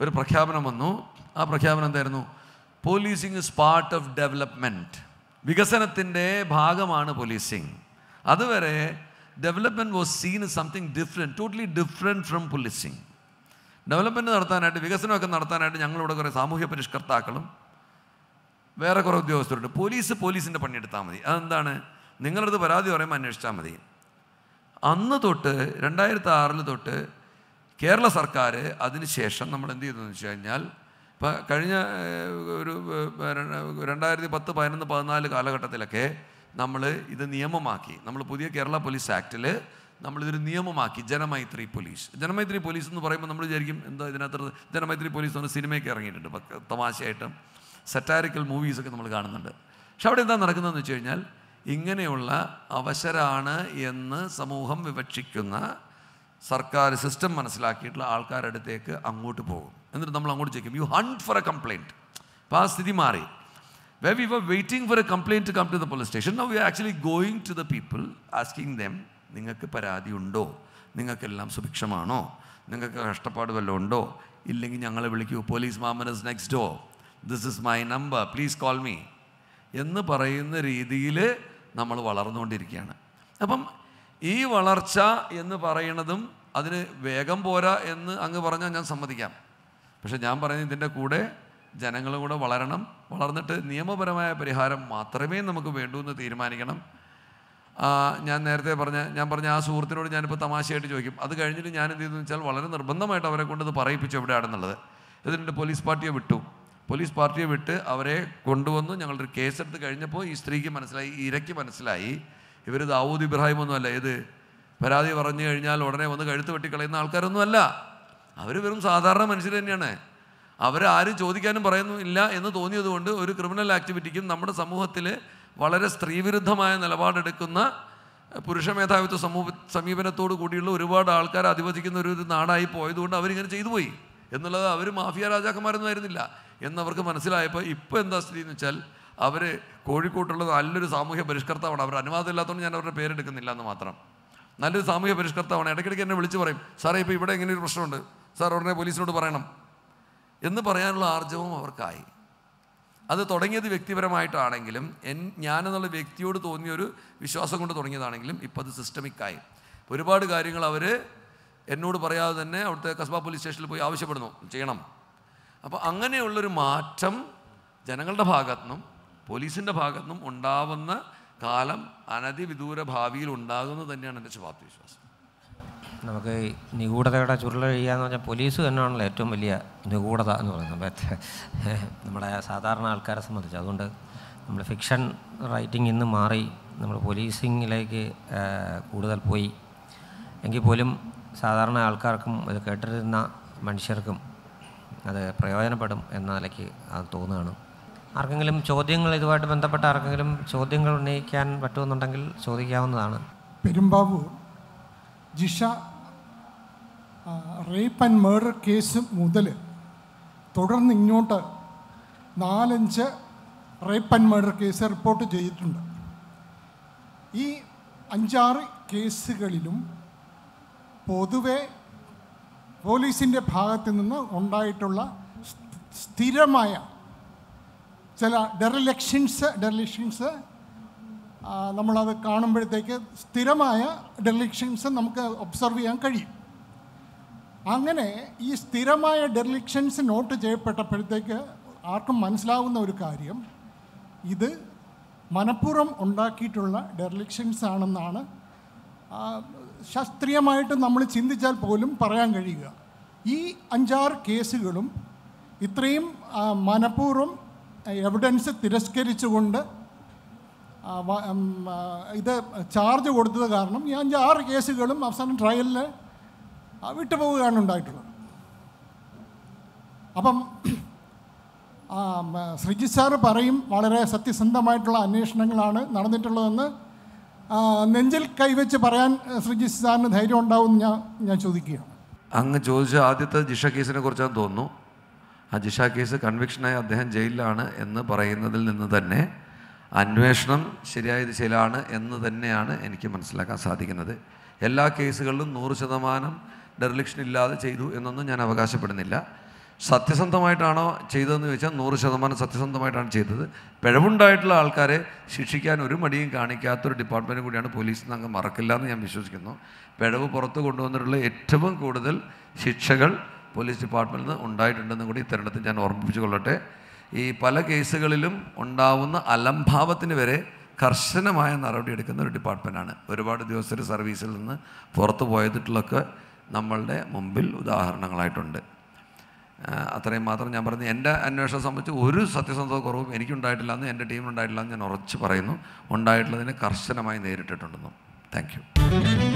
ഒരു പ്രഖ്യാപനം വന്നു ആ പ്രഖ്യാപനം എന്തായിരുന്നു policing is part of development വികസനത്തിൻ്റെ ഭാഗമാണ് പോലീസിങ് അതുവരെ development was seen something different totally different from policing development നടത്താനായിട്ട് വികസനമൊക്കെ നടത്താനായിട്ട് ഞങ്ങളിവിടെ കുറേ സാമൂഹ്യ പരിഷ്കർത്താക്കളും വേറെ കുറേ ഉദ്യോഗസ്ഥരുണ്ട് പോലീസ് പോലീസിൻ്റെ പണിയെടുത്താൽ മതി അതെന്താണ് നിങ്ങളത് പരാതി പറയുമ്പോൾ അന്വേഷിച്ചാൽ മതി അന്ന് തൊട്ട് രണ്ടായിരത്തി ആറിൽ തൊട്ട് കേരള സർക്കാർ ശേഷം നമ്മൾ എന്ത് ചെയ്തു എന്ന് വെച്ച് കഴിഞ്ഞാൽ ഇപ്പം കഴിഞ്ഞ ഒരു രണ്ടായിരത്തി പത്ത് പതിനൊന്ന് പതിനാല് കാലഘട്ടത്തിലൊക്കെ നമ്മൾ ഇത് നിയമമാക്കി നമ്മൾ പുതിയ കേരള പോലീസ് ആക്റ്റിൽ നമ്മളിതൊരു നിയമമാക്കി ജനമൈത്രി പോലീസ് ജനമൈത്രി പോലീസ് എന്ന് പറയുമ്പോൾ നമ്മൾ വിചാരിക്കും എന്താ ഇതിനകത്ത് ജനമൈത്രി പോലീസ് എന്ന് സിനിമയൊക്കെ ഇറങ്ങിയിട്ടുണ്ട് തമാശയായിട്ടും സെറ്റാരിക്കൽ മൂവീസൊക്കെ നമ്മൾ കാണുന്നുണ്ട് പക്ഷെ അവിടെ എന്താ നടക്കുന്നതെന്ന് വെച്ച് കഴിഞ്ഞാൽ ഇങ്ങനെയുള്ള അവസരമാണ് എന്ന് സമൂഹം വിവക്ഷിക്കുന്ന സർക്കാർ സിസ്റ്റം മനസ്സിലാക്കിയിട്ടുള്ള ആൾക്കാരുടെ അടുത്തേക്ക് അങ്ങോട്ട് പോകും എന്നിട്ട് നമ്മൾ അങ്ങോട്ട് ചോദിക്കും you hunt for a complaint അപ്പോൾ ആ സ്ഥിതി മാറി where we were waiting for a complaint to come to the police station. Now we are actually going to the people, asking them, നിങ്ങൾക്ക് പരാതി ഉണ്ടോ നിങ്ങൾക്കെല്ലാം സുഭിക്ഷമാണോ നിങ്ങൾക്ക് കഷ്ടപ്പാട് വല്ലതും ഉണ്ടോ ഇല്ലെങ്കിൽ ഞങ്ങളെ വിളിക്കൂ പോലീസ് മാമനസ് next door this is my number please call me എന്ന് പറയുന്ന രീതിയിൽ നമ്മൾ വളർന്നുകൊണ്ടിരിക്കുകയാണ് അപ്പം ഈ വളർച്ച എന്ന് പറയണതും അതിന് വേഗം പോരാ എന്ന് അങ്ങ് പറഞ്ഞാൽ ഞാൻ സമ്മതിക്കാം പക്ഷെ ഞാൻ പറയുന്നത് ഇതിൻ്റെ കൂടെ ജനങ്ങളും കൂടെ വളരണം വളർന്നിട്ട് നിയമപരമായ പരിഹാരം മാത്രമേ നമുക്ക് വേണ്ടൂ എന്ന് തീരുമാനിക്കണം ഞാൻ നേരത്തെ പറഞ്ഞ ഞാൻ പറഞ്ഞ ആ സുഹൃത്തിനോട് ഞാനിപ്പോൾ തമാശയായിട്ട് ചോദിക്കും അത് കഴിഞ്ഞിട്ട് ഞാൻ എന്ത് ചെയ്തെന്ന് വെച്ചാൽ വളരെ നിർബന്ധമായിട്ട് അവരെ കൊണ്ട് ഇത് പറയിപ്പിച്ചു എവിടെയാണെന്നുള്ളത് ഇതിൻ്റെ പോലീസ് പാർട്ടിയെ വിട്ടു പോലീസ് പാർട്ടിയെ വിട്ട് അവരെ കൊണ്ടുവന്നു ഞങ്ങളൊരു കേസെടുത്ത് കഴിഞ്ഞപ്പോൾ ഈ സ്ത്രീക്ക് മനസ്സിലായി ഈ ഇരയ്ക്ക് മനസ്സിലായി ഇവർ ദാവൂദ് ഇബ്രാഹിം ഒന്നുമല്ല ഇത് പരാതി പറഞ്ഞു കഴിഞ്ഞാൽ ഉടനെ വന്ന് കഴുത്ത് വെട്ടിക്കളയുന്ന ആൾക്കാരൊന്നുമല്ല അവർ വെറും സാധാരണ മനുഷ്യർ തന്നെയാണ് അവരാരും ചോദിക്കാനും പറയുന്നു ഇല്ല എന്ന് തോന്നിയതുകൊണ്ട് ഒരു ക്രിമിനൽ ആക്ടിവിറ്റിക്കും നമ്മുടെ സമൂഹത്തിൽ വളരെ സ്ത്രീവിരുദ്ധമായ നിലപാടെടുക്കുന്ന പുരുഷ മേധാവിത്വ സമൂഹ സമീപനത്തോട് കൂടിയുള്ള ഒരുപാട് ആൾക്കാർ അധിവസിക്കുന്ന ഒരു നാടായി പോയതുകൊണ്ട് അവരിങ്ങനെ ചെയ്തു പോയി എന്നുള്ളത് അവർ മാഫിയ രാജാക്കന്മാരൊന്നും ആയിരുന്നില്ല എന്നവർക്ക് മനസ്സിലായപ്പോൾ ഇപ്പോൾ എന്താ സ്ഥിതി എന്ന് വെച്ചാൽ അവർ കോഴിക്കോട്ടുള്ള നല്ലൊരു സാമൂഹ്യ പരിഷ്കർത്താവാണ് അവർ അനുവാദം ഇല്ലാത്തതുകൊണ്ട് ഞാൻ അവരുടെ പേരെടുക്കുന്നില്ല എന്ന് മാത്രം നല്ലൊരു സാമൂഹ്യ പരിഷ്കർത്താവാണ് ഇടയ്ക്കിടയ്ക്ക് എന്നെ വിളിച്ച് പറയും സാറേ ഇപ്പോൾ ഇവിടെ ഇങ്ങനെ ഒരു പ്രശ്നമുണ്ട് സാർ ഉടനെ പോലീസിനോട് പറയണം എന്ന് പറയാനുള്ള ആർജവും അവർക്കായി അത് തുടങ്ങിയത് വ്യക്തിപരമായിട്ടാണെങ്കിലും എൻ ഞാനെന്നുള്ള വ്യക്തിയോട് തോന്നിയ ഒരു വിശ്വാസം കൊണ്ട് തുടങ്ങിയതാണെങ്കിലും ഇപ്പോൾ അത് സിസ്റ്റമിക്കായി ഒരുപാട് കാര്യങ്ങൾ അവർ എന്നോട് പറയാതെ തന്നെ അവിടുത്തെ കസ്ബ പോലീസ് സ്റ്റേഷനിൽ പോയി ആവശ്യപ്പെടുന്നു ചെയ്യണം അപ്പോൾ അങ്ങനെയുള്ളൊരു മാറ്റം ജനങ്ങളുടെ ഭാഗത്തുനിന്നും പോലീസിൻ്റെ ഭാഗത്തുനിന്നും ഉണ്ടാവുന്ന കാലം അനധിവിദൂര ഭാവിയിൽ ഉണ്ടാകുന്നത് തന്നെയാണ് എൻ്റെ ശുഭാപ്തി വിശ്വാസം
നമുക്ക് നിഗൂഢതയുടെ ചുരുള ചെയ്യാന്ന് പറഞ്ഞാൽ പോലീസ് തന്നെയാണല്ലോ ഏറ്റവും വലിയ നിഗൂഢത എന്ന് പറയുന്നത് (laughs) നമ്മുടെ സാധാരണ ആൾക്കാരെ സംബന്ധിച്ച് അതുകൊണ്ട് നമ്മൾ ഫിക്ഷൻ റൈറ്റിംഗ് ഇന്ന് മാറി നമ്മൾ പോലീസിങ്ങിലേക്ക് കൂടുതൽ പോയി എങ്കിൽ പോലും സാധാരണ ആൾക്കാർക്കും ഇത് കേട്ടിരുന്ന മനുഷ്യർക്കും അത് പ്രയോജനപ്പെടും എന്ന നിലയ്ക്ക് അത് തോന്നുകയാണ് ആർക്കെങ്കിലും ചോദ്യങ്ങൾ ഇതുമായിട്ട് ബന്ധപ്പെട്ട ആർക്കെങ്കിലും ചോദ്യങ്ങൾ ഉന്നയിക്കാൻ പറ്റുമെന്നുണ്ടെങ്കിൽ ചോദിക്കാവുന്നതാണ്
Perumbavoor Jisha rape and murder case മുതൽ തുടർന്ന് ഇങ്ങോട്ട് നാലഞ്ച് rape and murder case report ചെയ്തിട്ടുണ്ട് ഈ അഞ്ചാറ് കേസുകളിലും പൊതുവെ പോലീസിൻ്റെ ഭാഗത്ത് നിന്ന് ഉണ്ടായിട്ടുള്ള സ്ഥിരമായ ചില ഡെറിലക്ഷൻസ് ഡെറിലക്ഷൻസ് നമ്മളത് കാണുമ്പോഴത്തേക്ക് സ്ഥിരമായ ഡെർലിക്ഷൻസ് നമുക്ക് ഒബ്സർവ് ചെയ്യാൻ കഴിയും അങ്ങനെ ഈ സ്ഥിരമായ ഡെർലിക്ഷൻസ് നോട്ട് ചെയ്യപ്പെട്ടപ്പോഴത്തേക്ക് ആർക്കും മനസ്സിലാവുന്ന ഒരു കാര്യം ഇത് മനഃപൂർവ്വം ഉണ്ടാക്കിയിട്ടുള്ള ഡെർലിക്ഷൻസ് ആണെന്നാണ് ശാസ്ത്രീയമായിട്ട് നമ്മൾ ചിന്തിച്ചാൽ പോലും പറയാൻ കഴിയുക ഈ അഞ്ചാറ് കേസുകളും ഇത്രയും മനഃപൂർവ്വം എവിഡൻസ് തിരസ്കരിച്ചുകൊണ്ട് ഇത് ചാർജ് കൊടുത്തത് കാരണം ഈ അഞ്ചാറ് കേസുകളും അവസാനം ട്രയലിൽ വിട്ടുപോവുകയാണ് ഉണ്ടായിട്ടുള്ളത് അപ്പം ശ്രീജി സാർ പറയും വളരെ സത്യസന്ധമായിട്ടുള്ള അന്വേഷണങ്ങളാണ് നടന്നിട്ടുള്ളതെന്ന് നെഞ്ചിൽ കൈവച്ച് പറയാൻ ശ്രീജി സാറിന് ധൈര്യം ഉണ്ടാവും ഞാൻ ഞാൻ ചോദിക്കുകയാണ്
അങ്ങ് ചോദിച്ച ആദ്യത്തെ ജിഷ കേസിനെ കുറിച്ചാണ് തോന്നുന്നു ആ ജിഷ കേസ് കൺവിക്ഷനായി അദ്ദേഹം ജയിലിലാണ് എന്ന് പറയുന്നതിൽ നിന്ന് തന്നെ അന്വേഷണം ശരിയായ ദിശയിലാണ് എന്ന് തന്നെയാണ് എനിക്ക് മനസ്സിലാക്കാൻ സാധിക്കുന്നത് എല്ലാ കേസുകളിലും നൂറ് ശതമാനം ഡെറലിക്ഷൻ ഇല്ലാതെ ചെയ്തു എന്നൊന്നും ഞാൻ അവകാശപ്പെടുന്നില്ല സത്യസന്ധമായിട്ടാണോ ചെയ്തതെന്ന് ചോദിച്ചാൽ നൂറ് ശതമാനം സത്യസന്ധമായിട്ടാണ് ചെയ്തത് പിഴവുണ്ടായിട്ടുള്ള ആൾക്കാരെ ശിക്ഷിക്കാൻ ഒരു മടിയും കാണിക്കാത്തൊരു ഡിപ്പാർട്ട്മെൻറ്റ് കൂടിയാണ് പോലീസ് നിന്ന് അങ്ങ് മറക്കില്ല എന്ന് ഞാൻ വിശ്വസിക്കുന്നു പിഴവ് പുറത്ത് കൊണ്ടുവന്നിട്ടുള്ള ഏറ്റവും കൂടുതൽ ശിക്ഷകൾ പോലീസ് ഡിപ്പാർട്ട്മെൻറ്റിൽ നിന്ന് ഉണ്ടായിട്ടുണ്ടെന്നും കൂടി ഇത്തരണത്തിൽ ഞാൻ ഓർമ്മിപ്പിച്ചു കൊള്ളട്ടെ ഈ പല കേസുകളിലും ഉണ്ടാവുന്ന അലംഭാവത്തിന് വരെ കർശനമായ എടുക്കുന്ന ഒരു ഡിപ്പാർട്ട്മെൻറ്റാണ് ഒരുപാട് ഉദ്യോഗസ്ഥർ സർവീസിൽ നിന്ന് പുറത്തു പോയതിട്ടുള്ളൊക്കെ നമ്മളുടെ മുമ്പിൽ ഉദാഹരണങ്ങളായിട്ടുണ്ട് അത്രയും മാത്രം ഞാൻ പറഞ്ഞു എൻ്റെ അന്വേഷണം സംബന്ധിച്ച് ഒരു സത്യസന്ധത കുറവും എനിക്കുണ്ടായിട്ടില്ല എന്ന് എൻ്റെ ടീമിനുണ്ടായിട്ടില്ല എന്ന് ഞാൻ ഉറച്ച് പറയുന്നു ഉണ്ടായിട്ടുള്ളതിനെ കർശനമായി നേരിട്ടിട്ടുണ്ടെന്നും താങ്ക്
യു